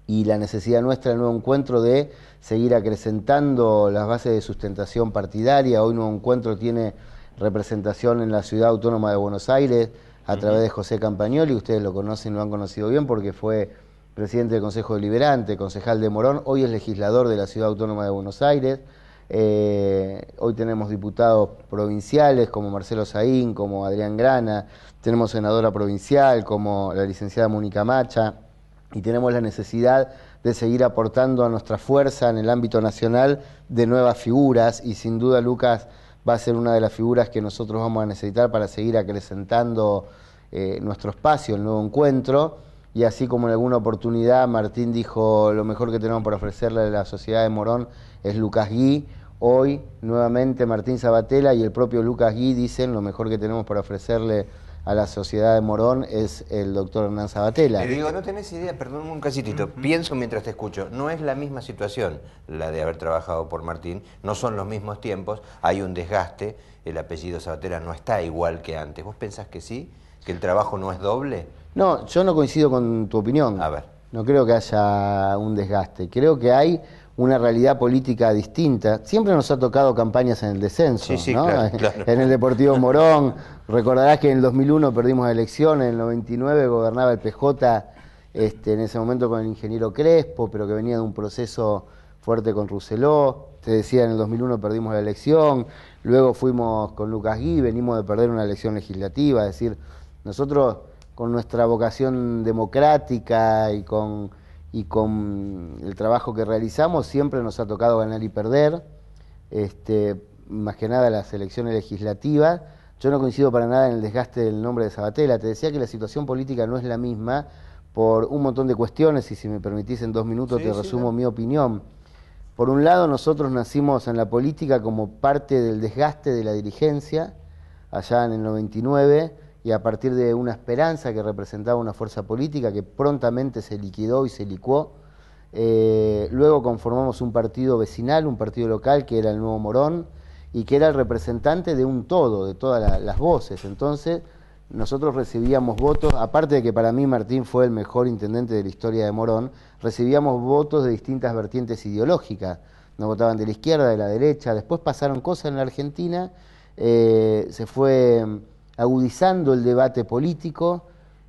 I: y la necesidad nuestra del nuevo encuentro de seguir acrecentando las bases de sustentación partidaria. Hoy Nuevo Encuentro tiene representación en la Ciudad Autónoma de Buenos Aires a través de José Campagnoli, ustedes lo conocen, lo han conocido bien porque fue presidente del Consejo Deliberante, concejal de Morón, hoy es legislador de la Ciudad Autónoma de Buenos Aires eh, hoy tenemos diputados provinciales como Marcelo Saín, como Adrián Grana, tenemos senadora provincial como la licenciada Mónica Macha y tenemos la necesidad de seguir aportando a nuestra fuerza en el ámbito nacional de nuevas figuras y sin duda Lucas va a ser una de las figuras que nosotros vamos a necesitar para seguir acrecentando eh, nuestro espacio, el nuevo encuentro. Y así como en alguna oportunidad Martín dijo lo mejor que tenemos para ofrecerle a la sociedad de Morón es Lucas Gui. Hoy nuevamente Martín Sabatela y el propio Lucas Gui dicen lo mejor que tenemos para ofrecerle a la sociedad de Morón es el doctor Hernán Sabatella. Le digo,
B: no tenés idea, perdón un casitito, pienso mientras te escucho, no es la misma situación la de haber trabajado por Martín, no son los mismos tiempos, hay un desgaste, el apellido Sabatella no está igual que antes. ¿Vos pensás que sí? ¿Que el trabajo no es doble?
I: No, yo no coincido con tu opinión. A ver. No creo que haya un desgaste, creo que hay una realidad política distinta. Siempre nos ha tocado campañas en el descenso, [laughs] En el Deportivo Morón, recordarás que en el 2001 perdimos elecciones, en el 99 gobernaba el PJ, este, en ese momento con el ingeniero Crespo, pero que venía de un proceso fuerte con Rousseló. Te decía, en el 2001 perdimos la elección, luego fuimos con Lucas Gui, venimos de perder una elección legislativa, es decir, nosotros con nuestra vocación democrática y con y con el trabajo que realizamos siempre nos ha tocado ganar y perder, este, más que nada las elecciones legislativas. Yo no coincido para nada en el desgaste del nombre de Sabatella. Te decía que la situación política no es la misma por un montón de cuestiones y si me permitís en dos minutos te resumo mi opinión. Por un lado, nosotros nacimos en la política como parte del desgaste de la dirigencia, allá en el 99, y a partir de una esperanza que representaba una fuerza política que prontamente se liquidó y se licuó. Eh, luego conformamos un partido vecinal, un partido local que era el Nuevo Morón y que era el representante de un todo, de todas las voces. Entonces nosotros recibíamos votos, aparte de que para mí Martín fue el mejor intendente de la historia de Morón, recibíamos votos de distintas vertientes ideológicas. Nos votaban de la izquierda, de la derecha, después pasaron cosas en la Argentina, eh, se fue agudizando el debate político,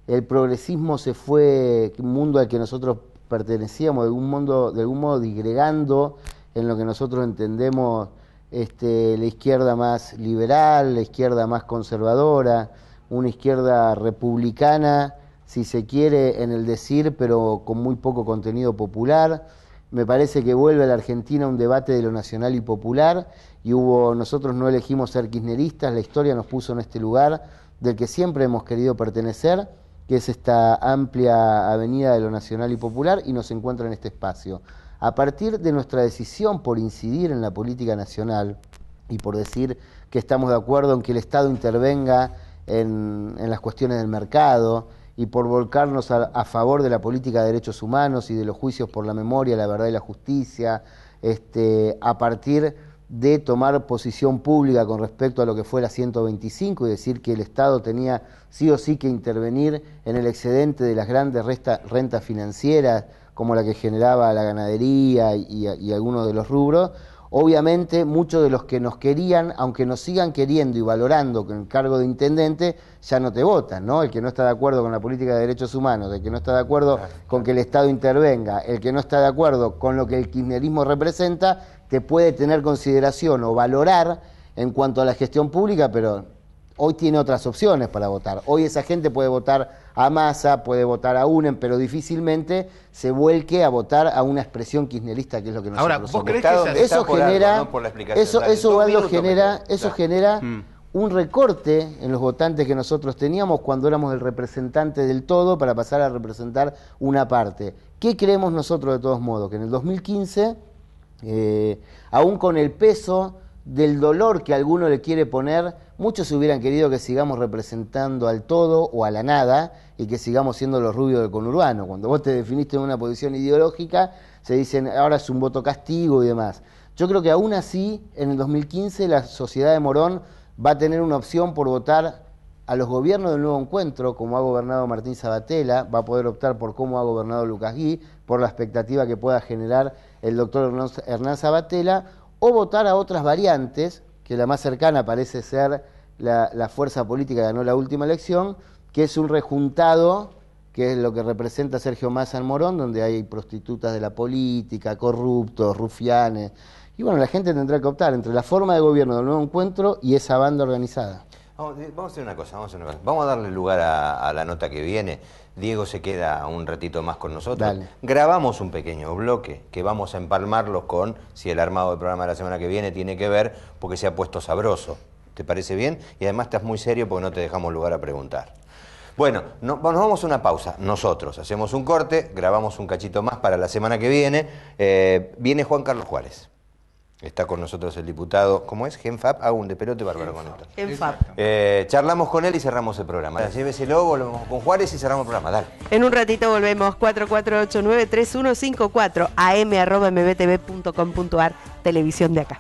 I: el progresismo se fue, un mundo al que nosotros pertenecíamos, de algún, mundo, de algún modo digregando en lo que nosotros entendemos este, la izquierda más liberal, la izquierda más conservadora, una izquierda republicana, si se quiere, en el decir, pero con muy poco contenido popular. Me parece que vuelve a la Argentina un debate de lo nacional y popular y hubo, nosotros no elegimos ser kirchneristas, la historia nos puso en este lugar del que siempre hemos querido pertenecer, que es esta amplia avenida de lo nacional y popular, y nos encuentra en este espacio. A partir de nuestra decisión por incidir en la política nacional y por decir que estamos de acuerdo en que el Estado intervenga en, las cuestiones del mercado, y por volcarnos a, favor de la política de derechos humanos y de los juicios por la memoria, la verdad y la justicia, este, a partir de tomar posición pública con respecto a lo que fue la 125 y decir que el Estado tenía sí o sí que intervenir en el excedente de las grandes rentas financieras, como la que generaba la ganadería y, algunos de los rubros. Obviamente muchos de los que nos querían, aunque nos sigan queriendo y valorando con el cargo de intendente, ya no te votan, ¿no? El que no está de acuerdo con la política de derechos humanos, el que no está de acuerdo con que el Estado intervenga, el que no está de acuerdo con lo que el kirchnerismo representa, se puede tener consideración o valorar en cuanto a la gestión pública, pero hoy tiene otras opciones para votar. Hoy esa gente puede votar a masa puede votar a UNEM, pero difícilmente se vuelque a votar a una expresión kirchnerista, que es lo que nosotros Ahora, ¿vos que eso genera, eso, genera, mm. un recorte en los votantes que nosotros teníamos cuando éramos el representante del todo para pasar a representar una parte. ¿Qué creemos nosotros de todos modos? Que en el 2015 eh, aún con el peso del dolor que alguno le quiere poner, muchos hubieran querido que sigamos representando al todo o a la nada y que sigamos siendo los rubios del conurbano. Cuando vos te definiste en una posición ideológica, se dicen ahora es un voto castigo y demás. Yo creo que aún así, en el 2015, la sociedad de Morón va a tener una opción por votar a los gobiernos del nuevo encuentro, como ha gobernado Martín Sabatella, va a poder optar por cómo ha gobernado Lucas Gui, por la expectativa que pueda generar el doctor Hernán Sabatella, o votar a otras variantes, que la más cercana parece ser la, fuerza política que ganó la última elección, que es un rejuntado, que es lo que representa Sergio Massa en Morón, donde hay prostitutas de la política, corruptos, rufianes. Y bueno, la gente tendrá que optar entre la forma de gobierno del nuevo encuentro y esa banda organizada.
B: Eh, vamos, a hacer una cosa, vamos a darle lugar a, la nota que viene. Diego se queda un ratito más con nosotros. Grabamos un pequeño bloque que vamos a empalmarlo con si el armado del programa de la semana que viene tiene que ver porque se ha puesto sabroso. ¿Te parece bien? Y además estás muy serio porque no te dejamos lugar a preguntar. Bueno, nos vamos a una pausa. Nosotros hacemos un corte, grabamos un cachito más para la semana que viene. Eh, viene Juan Carlos Juárez. Está con nosotros el diputado, ¿cómo es? Genfab, aún ah, de pelote bárbaro con esto. Genfab. Eh, charlamos con él y cerramos el programa. Lléveselo, volvemos con Juárez y cerramos el programa, dale.
C: En un ratito volvemos, 4489-3154, am.mbtv.com.ar, televisión de acá.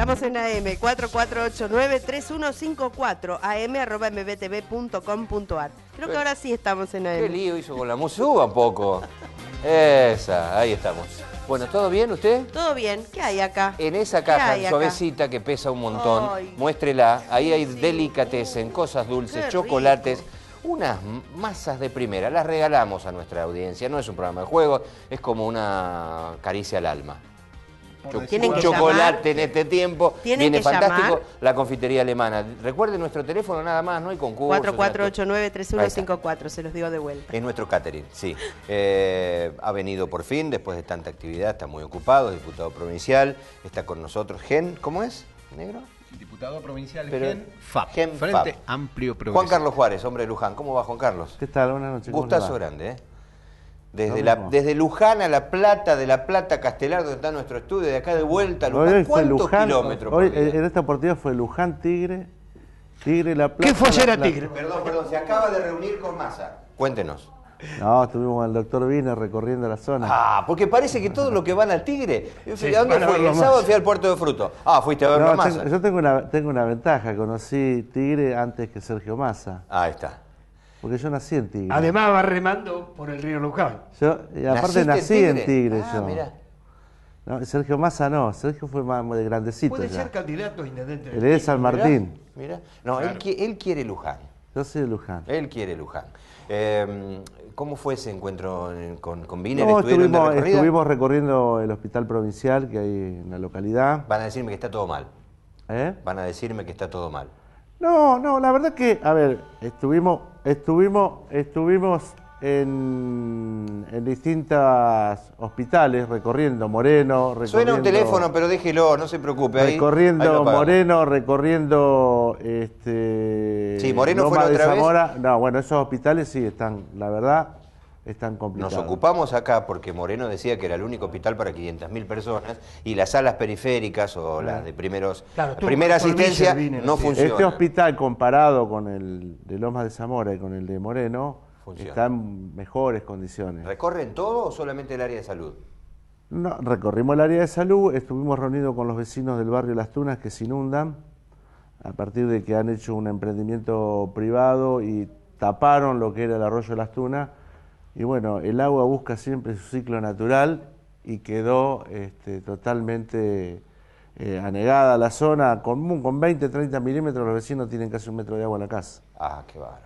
C: Estamos en AM 4489-3154, mbtv.com.ar. Creo que ahora sí estamos en AM. Qué lío
B: hizo con la música. un poco. Esa, ahí estamos. Bueno, ¿todo bien usted?
C: Todo bien. ¿Qué hay acá? En esa caja suavecita
B: que pesa un montón, muéstrela. Ahí hay delicates en cosas dulces, chocolates. unas masas de primera. Las regalamos a nuestra audiencia. No es un programa de juego, es como una caricia al alma. Tienen chocolate en este tiempo. Viene fantástico la confitería alemana. Recuerden nuestro teléfono
C: nada más, no hay concurso. 4489-3154, se los digo de vuelta.
B: Es nuestro catering, sí. Eh, ha venido por fin, después de tanta actividad, está muy ocupado, diputado provincial. Está con nosotros Gen, ¿cómo es, negro? diputado provincial Gen, FAP, Gen Frente Amplio provincial. Juan Carlos Juárez, hombre de Luján. ¿Cómo va, Juan Carlos? ¿Qué tal? Buenas noches. Gustazo grande, ¿eh? Desde, la, Luján a La Plata, de La Plata Castelar, donde está nuestro estudio, de acá de vuelta a Luján. ¿Cuántos kilómetros? Hoy, en
J: esta partida fue Luján Tigre, Tigre La Plata. ¿Qué fue ayer a Tigre?
B: Perdón, perdón, se acaba de reunir con Massa.
J: Cuéntenos. No, estuvimos con el doctor Vina recorriendo la zona.
B: Ah, porque parece que todos los que van al Tigre. ¿A dónde fue? El sábado fui al puerto de Fruto. Ah, fuiste a ver Massa. yo
J: tengo una, tengo una ventaja, conocí Tigre antes que Sergio Massa. Ah, ahí está. Porque yo nací en Tigre. Además
D: va remando por el río Luján.
J: Yo, y aparte nací en Tigre, ah, No, Sergio Massa no, Sergio fue más de grandecito. Puede ser candidato a intendente. Él es San Martín.
B: Mira, No, él, quiere Luján. Yo soy de Luján. Él quiere Luján. Em, ¿Cómo fue ese encuentro con, con No, estuvimos, estuvimos,
J: recorriendo el hospital provincial que hay en la localidad.
B: Van a decirme que está todo mal. ¿Eh? Van a decirme que está todo mal.
J: No, no, la verdad que, a ver, estuvimos, estuvimos, estuvimos en, en distintas hospitales recorriendo Moreno, recorriendo. Suena un teléfono,
B: pero déjelo, no se preocupe. recorriendo Moreno,
J: recorriendo este. Sí, Moreno fue otra Vez. No, bueno, esos hospitales sí están, la verdad,
B: nos ocupamos acá porque Moreno decía que era el único hospital para 500.000 personas y las salas periféricas o las ah. de primeros primera asistencia no funcionan. Este
J: hospital comparado con el de Lomas de Zamora y con el de Moreno está en mejores condiciones.
B: ¿Recorren todo o solamente el área de salud?
J: No, recorrimos el área de salud, estuvimos reunidos con los vecinos del barrio Las Tunas que se inundan a partir de que han hecho un emprendimiento privado y taparon lo que era el arroyo de Las Tunas y bueno, el agua busca siempre su ciclo natural y quedó este, totalmente eh, anegada la zona común, con 20, mm, 30 milímetros los vecinos tienen casi un metro de agua
B: en la casa. Ah, qué bárbaro.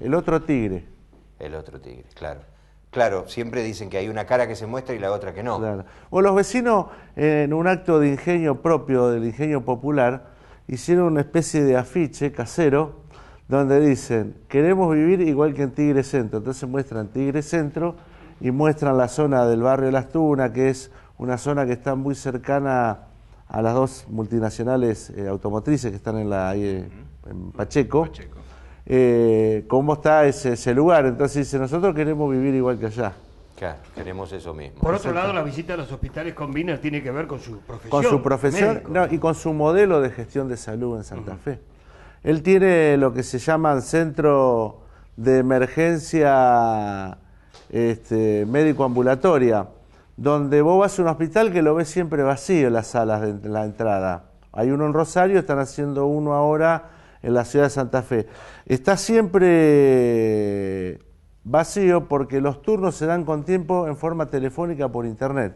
B: El otro tigre. El otro tigre, claro. Claro, siempre dicen que hay una cara que se muestra y la otra que no. O los vecinos, en un
J: acto de ingenio propio, del ingenio popular, hicieron una especie de afiche casero donde dicen, queremos vivir igual que en Tigre Centro. Entonces muestran Tigre Centro y muestran la zona del barrio Las Tunas, que es una zona que está muy cercana a las dos multinacionales eh, automotrices que están en, la, eh, en Pacheco. Eh, ¿Cómo está ese, lugar? Entonces dice, nosotros queremos vivir igual que allá.
B: queremos eso mismo. Por otro lado, la
D: visita a los hospitales con tiene que ver con su profesión. Con su profesión
J: y con su modelo de gestión de salud en Santa Fe. Él tiene lo que se llaman centro de emergencia este, médico ambulatoria, donde vos vas a un hospital que lo ves siempre vacío en las salas de la entrada. Hay uno en Rosario, están haciendo uno ahora en la ciudad de Santa Fe. Está siempre vacío porque los turnos se dan con tiempo en forma telefónica por internet.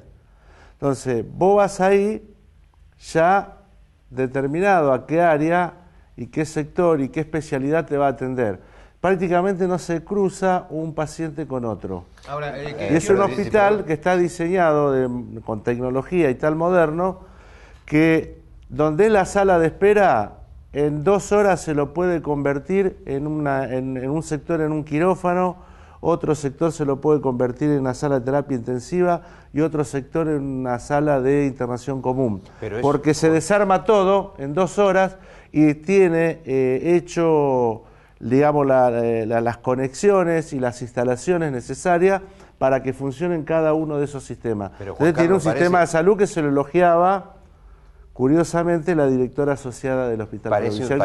J: Entonces, vos vas ahí ya determinado a qué área y qué sector y qué especialidad te va a atender. Prácticamente no se cruza un paciente con otro. Ahora, eh, y es un hospital que está diseñado con tecnología y tal moderno que donde la sala de espera en dos horas se lo puede convertir en, en, un sector en un quirófano, otro sector se lo puede convertir en una sala de terapia intensiva y otro sector en una sala de internación común. Porque se desarma todo en dos horas y tiene eh, hecho, digamos, eh, las conexiones y las instalaciones necesarias para que funcionen cada uno de esos sistemas. Entonces tiene un sistema de salud que se lo elogiaba Curiosamente, la directora asociada del Hospital parece,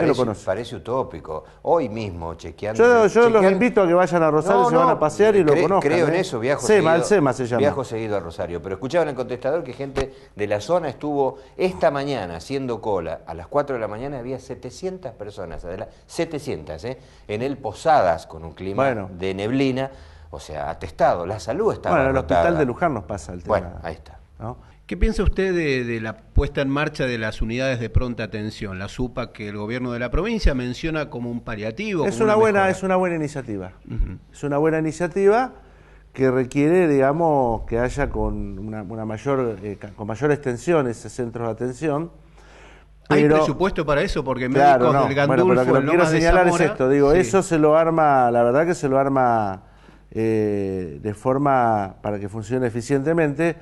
B: parece, utópico. Hoy mismo, chequeando. Yo, los
J: invito a que vayan a Rosario, se van a pasear y lo conozcan. Creo en ¿eh? eso, viajo seguido.
B: a Rosario. Pero escuchaba en el contestador que gente de la zona estuvo esta mañana haciendo cola. A las 4 de la mañana había 700 personas, 700, ¿eh? En el Posadas, con un clima de neblina. O sea, atestado, la salud estaba. Bueno, en el hospital de Luján nos pasa el tema. Bueno, ahí está.
J: ¿Qué piensa usted de, la
E: puesta en marcha de las unidades de pronta atención, la SUPA que el gobierno de la provincia menciona como un paliativo? Es, una, buena,
J: es una buena iniciativa. Es una buena iniciativa que requiere, digamos, que haya con una, mayor, eh, con mayor extensión ese centro de atención. Hay presupuesto
E: para eso porque claro, del Gandulfo, bueno, lo que quiero señalar es esto, digo, eso
J: se lo arma, la verdad que se lo arma eh, de forma para que funcione eficientemente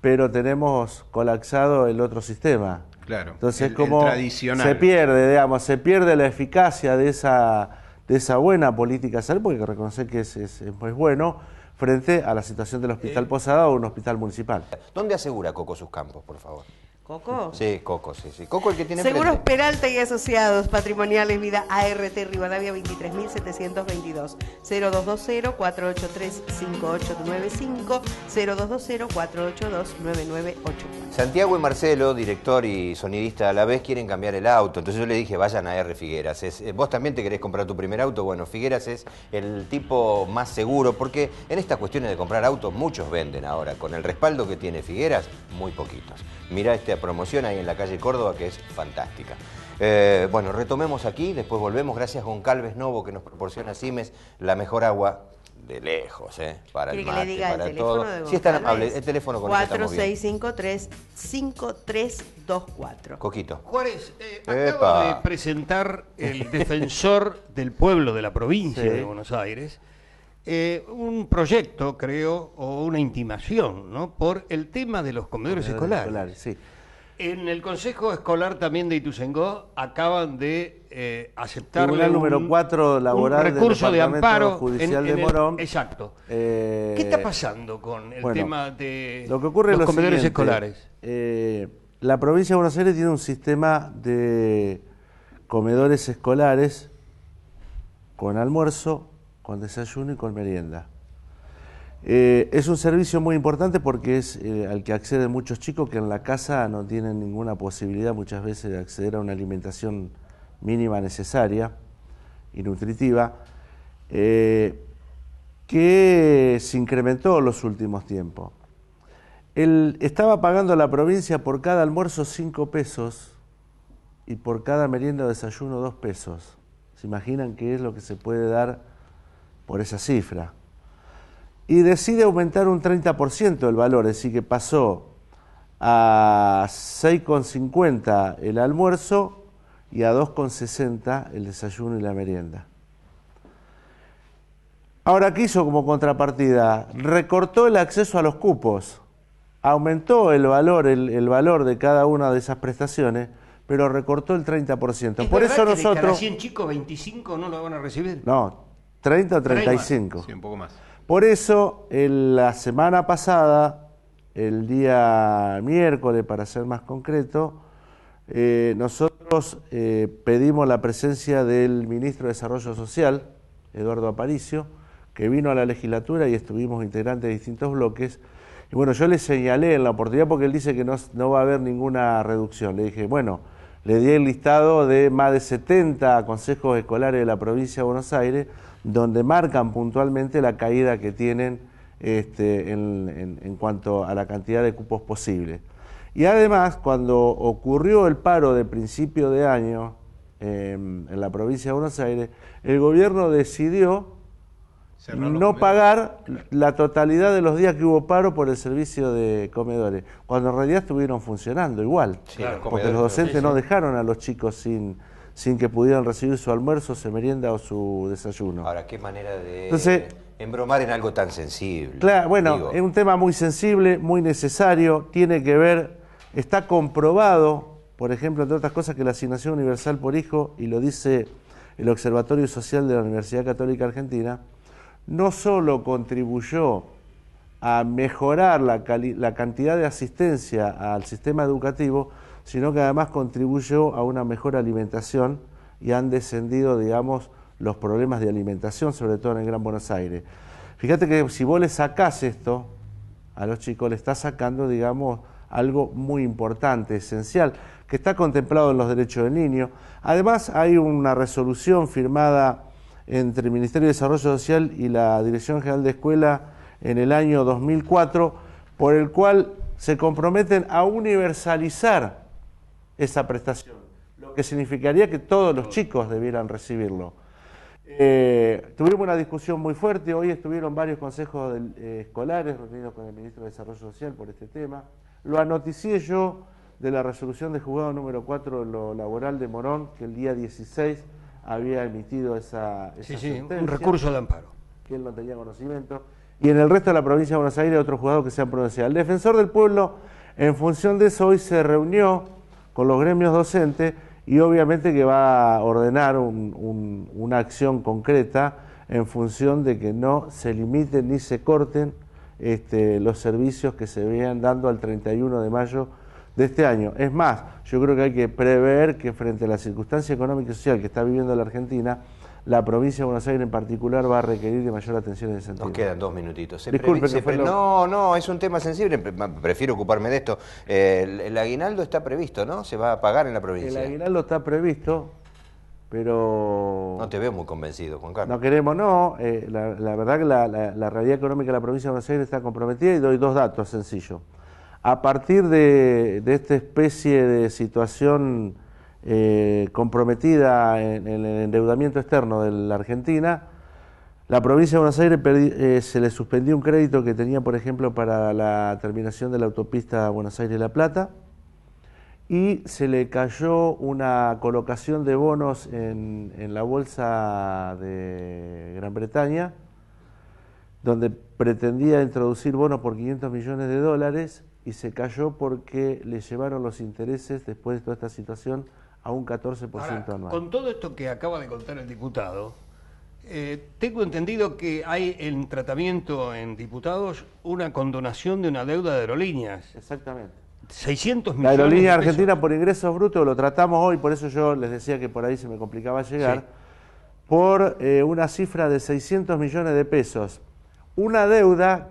J: pero tenemos colapsado el otro sistema.
E: Claro. Entonces, como se
J: pierde, digamos, se pierde la eficacia de esa, de esa buena política salud, porque hay que reconocer que es, es, es bueno, frente a la situación del Hospital eh, Posada o un hospital municipal.
B: ¿Dónde asegura Coco sus campos, por favor? ¿Coco? Sí, Coco, sí, sí. Coco el que
C: tiene Seguros Peralta y Asociados, Patrimoniales Vida ART Rivadavia 23722. 0220-483-5895, 0220-482-9984.
B: Santiago y Marcelo, director y sonidista a la vez, quieren cambiar el auto. Entonces yo le dije, vayan a R Figueras. Eh, vos también te querés comprar tu primer auto. Bueno, Figueras es el tipo más seguro, porque en estas cuestiones de comprar autos muchos venden ahora. Con el respaldo que tiene Figueras, muy poquitos. Mirá este promoción ahí en la calle Córdoba que es fantástica. Eh, bueno, retomemos aquí, después volvemos. Gracias a Goncalves Novo que nos proporciona CIMES la mejor agua de lejos, ¿eh?
C: Para el mate, que le diga para el teléfono De es el teléfono con 4653-5324.
D: Coquito. Juárez, eh,
C: acabo
B: de
D: presentar el defensor [laughs] del pueblo de la provincia de Buenos Aires. Eh, un proyecto, creo, o una intimación, ¿no? Por el tema de los comedores, escolares. escolares sí. En el Consejo Escolar también de Ituzaingó acaban de eh, aceptar el número
J: 4 laboral un recurso de amparo judicial de Morón. exacto. Eh, ¿Qué está
D: pasando con el tema
J: de los comedores escolares? Eh, la provincia de Buenos Aires tiene un sistema de comedores escolares con almuerzo, con desayuno y con merienda. Eh, es un servicio muy importante porque es eh, al que acceden muchos chicos que en la casa no tienen ninguna posibilidad muchas veces de acceder a una alimentación mínima necesaria y nutritiva, eh, que se incrementó en los últimos tiempos. Él estaba pagando la provincia por cada almuerzo 5 pesos y por cada merienda o desayuno 2 pesos. ¿Se imaginan qué es lo que se puede dar por esa cifra? y decide aumentar un 30% el valor, es decir, que pasó a 6,50 el almuerzo y a 2,60 el desayuno y la merienda. Ahora, ¿qué hizo como contrapartida? Recortó el acceso a los cupos, aumentó el valor, el, valor de cada una de esas prestaciones, pero recortó el 30%. ¿Es Por eso nosotros... De cada 100
D: chicos, 25 no lo van a recibir?
J: No, 30 o 35. Sí, un poco más. Por eso, en la semana pasada, el día miércoles, para ser más concreto, eh, nosotros eh, pedimos la presencia del ministro de Desarrollo Social, Eduardo Aparicio, que vino a la legislatura y estuvimos integrantes de distintos bloques. Y bueno, yo le señalé en la oportunidad porque él dice que no va a haber ninguna reducción. Le dije, bueno, le di el listado de más de 70 consejos escolares de la provincia de Buenos Aires donde marcan puntualmente la caída que tienen este, en, cuanto a la cantidad de cupos posibles. Y además, cuando ocurrió el paro de principio de año em, en la provincia de Buenos Aires, el gobierno decidió no pagar la totalidad de los días que hubo paro por el servicio de comedores, cuando en realidad estuvieron funcionando igual,
D: porque los docentes no
J: dejaron a los chicos sin, sin que pudieran recibir su almuerzo, su merienda o su desayuno. Ahora, qué manera de
B: embromar en algo tan sensible.
J: Claro, bueno, es un tema muy sensible, muy necesario, tiene que ver, está comprobado, por ejemplo, entre otras cosas, que la asignación universal por hijo, y lo dice el Observatorio Social de la Universidad Católica Argentina, no solo contribuyó a mejorar la cantidad de asistencia al sistema educativo, sino que además contribuyó a una mejor alimentación y han descendido, digamos, los problemas de alimentación, sobre todo en el Gran Buenos Aires. Fíjate que si vos le sacás esto a los chicos, le estás sacando, digamos, algo muy importante, esencial, que está contemplado en los derechos del niño. Además, hay una resolución firmada entre el Ministerio de Desarrollo Social y la Dirección General de Escuela en el año 2004, por el cual se comprometen a universalizar esa prestación, lo que significaría que todos los chicos debieran recibirlo. Eh, tuvimos una discusión muy fuerte, hoy estuvieron varios consejos eh, escolares reunidos con el ministro de Desarrollo Social por este tema. Lo anoticié yo de la resolución de juzgado número 4 de lo laboral de Morón, que el día 16 había emitido esa, esa sí, un recurso de amparo. Que él no tenía conocimiento. Y en el resto de la provincia de Buenos Aires otros juzgados que se han pronunciado. El defensor del pueblo, en función de eso, hoy se reunió con los gremios docentes y obviamente que va a ordenar una acción concreta en función de que no se limiten ni se corten este, los servicios que se vean dando al 31 de mayo de este año. Es más, yo creo que hay que prever que frente a la circunstancia económica y social que está viviendo la Argentina, la provincia de Buenos Aires en particular va a requerir de mayor atención en ese sentido.
B: Nos quedan dos minutitos. Disculpe, No, no, es un tema sensible, prefiero ocuparme de esto. Eh, el, aguinaldo está previsto, ¿no? Se va a pagar en la provincia. El aguinaldo
J: está previsto,
B: pero... No te veo muy convencido, Juan
J: Carlos. No queremos, no. Eh, la, verdad que la, realidad económica de la provincia de Buenos Aires está comprometida y doy dos datos sencillos. A partir de esta especie de situación eh, comprometida en, el endeudamiento externo de la Argentina. La provincia de Buenos Aires eh, se le suspendió un crédito que tenía, por ejemplo, para la terminación de la autopista Buenos Aires-La Plata y se le cayó una colocación de bonos en, en la bolsa de Gran Bretaña, donde pretendía introducir bonos por 500 millones de dólares y se cayó porque le llevaron los intereses después de toda esta situación un 14% anual. Con
D: todo esto que acaba de contar el diputado, eh, tengo entendido que hay en tratamiento en diputados una condonación de una deuda de aerolíneas. Exactamente. 600 millones.
J: La aerolínea argentina por ingresos brutos, lo tratamos hoy, por eso yo les decía que por ahí se me complicaba llegar, por eh, una cifra de 600 millones de pesos. Una deuda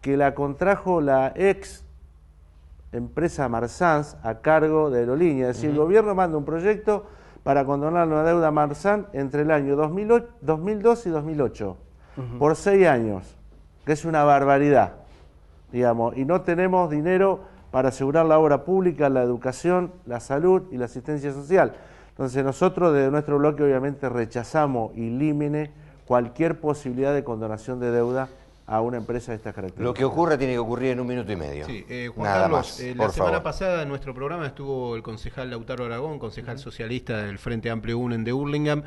J: que la contrajo la ex empresa Marsans a cargo de Aerolínea. Es decir, el gobierno manda un proyecto para condonar una deuda Marsan entre el año 2002 y 2008, por seis años, que es una barbaridad, digamos, y no tenemos dinero para asegurar la obra pública, la educación, la salud y la asistencia social. Entonces nosotros desde nuestro bloque obviamente rechazamos y elimine cualquier posibilidad de condonación de deuda a una empresa de estas características. Lo que
B: ocurre tiene que ocurrir en un minuto y medio. Sí, eh, Juan Carlos, eh, la semana pasada
E: en nuestro programa estuvo el concejal Lautaro Aragón, concejal socialista del Frente Amplio UNEN de Hurlingham.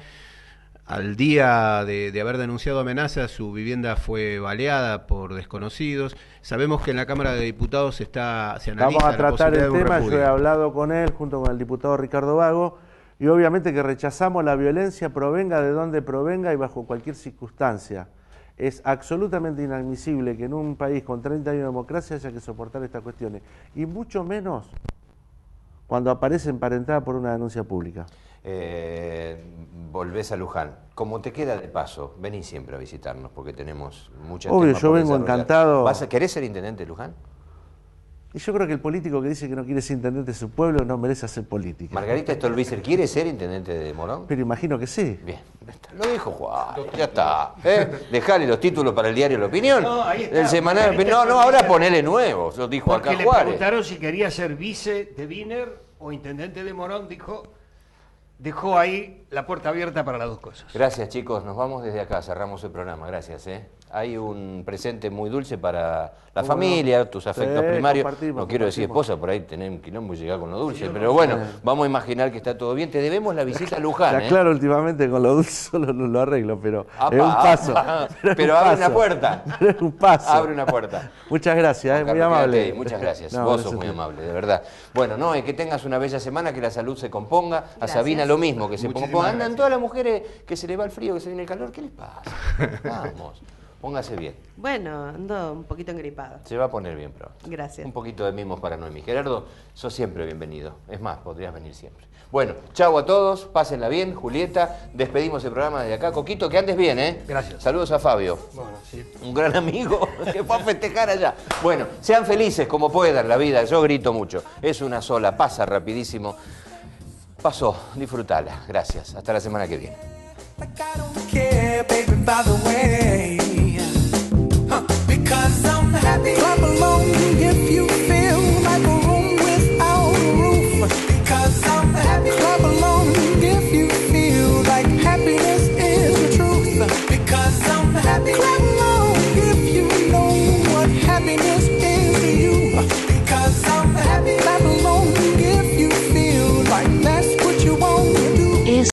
E: Al día de, haber denunciado amenazas, su vivienda fue baleada por desconocidos. Sabemos que en la Cámara de Diputados está, se analiza Vamos a tratar el tema, yo he
J: hablado con él junto con el diputado Ricardo Vago, y obviamente que rechazamos la violencia, provenga de donde provenga y bajo cualquier circunstancia. Es absolutamente inadmisible que en un país con 30 años de democracia haya que soportar estas cuestiones, y mucho menos cuando aparecen entrar por una denuncia pública.
B: Eh, volvés a Luján. Como te queda de paso, venís siempre a visitarnos porque tenemos muchas Obvio, yo vengo encantado. ¿Vas a, ¿Querés ser intendente de Luján?
J: Y yo creo que el político que dice que no quiere ser intendente de su pueblo no merece hacer política. Margarita Stolbizer,
B: ¿quiere ser intendente de Morón? Pero imagino que sí. Bien. Lo dijo Juan. Ya está. ¿eh? Dejale los títulos para el diario La Opinión. No, ahí está. El semanario. no, no, ahora ponele nuevos. Lo dijo Porque acá le preguntaron
D: si quería ser vice de Wiener o intendente de Morón. Dijo, dejó ahí la puerta abierta
B: para las dos cosas. Gracias, chicos. Nos vamos desde acá. Cerramos el programa. Gracias. ¿eh? hay un presente muy dulce para la familia, tus afectos primarios. No quiero decir esposa, por ahí tener un quilombo y llegar con lo dulce, pero bueno, vamos a imaginar que está todo bien. Te debemos la visita a Luján. ¿eh? Claro,
J: últimamente con lo dulce [laughs] solo lo, arreglo, pero es un paso. [laughs] pero, abre una
B: puerta. [laughs] es un paso. Abre una puerta.
J: muchas gracias, es eh, muy amable. muchas gracias, vos sos muy
B: amable, de verdad. Bueno, no, es eh, que tengas una bella semana, que la salud se componga. A Sabina lo mismo, que se ponga. componga. Andan todas las mujeres
C: que se le va el frío, que se viene el calor, ¿qué les pasa?
B: Vamos. Póngase bien.
C: Bueno, ando un poquito engripado.
B: Se va a poner bien pronto. Gracias. Un poquito de mimos para Noemi. Gerardo, sos siempre bienvenido. Es más, podrías venir siempre. Bueno, chao a todos, pásenla bien. Julieta, despedimos el programa de acá. Coquito, que andes bien, ¿eh? Gracias. Saludos a Fabio. Bueno, sí. Un gran amigo [laughs] que va a festejar allá. Bueno, sean felices como puedan la vida. Yo grito mucho. Es una sola, pasa rapidísimo. Pasó, disfrutala. Gracias. Hasta la semana que viene.
A: Cause I'm happy. Clap along if you feel like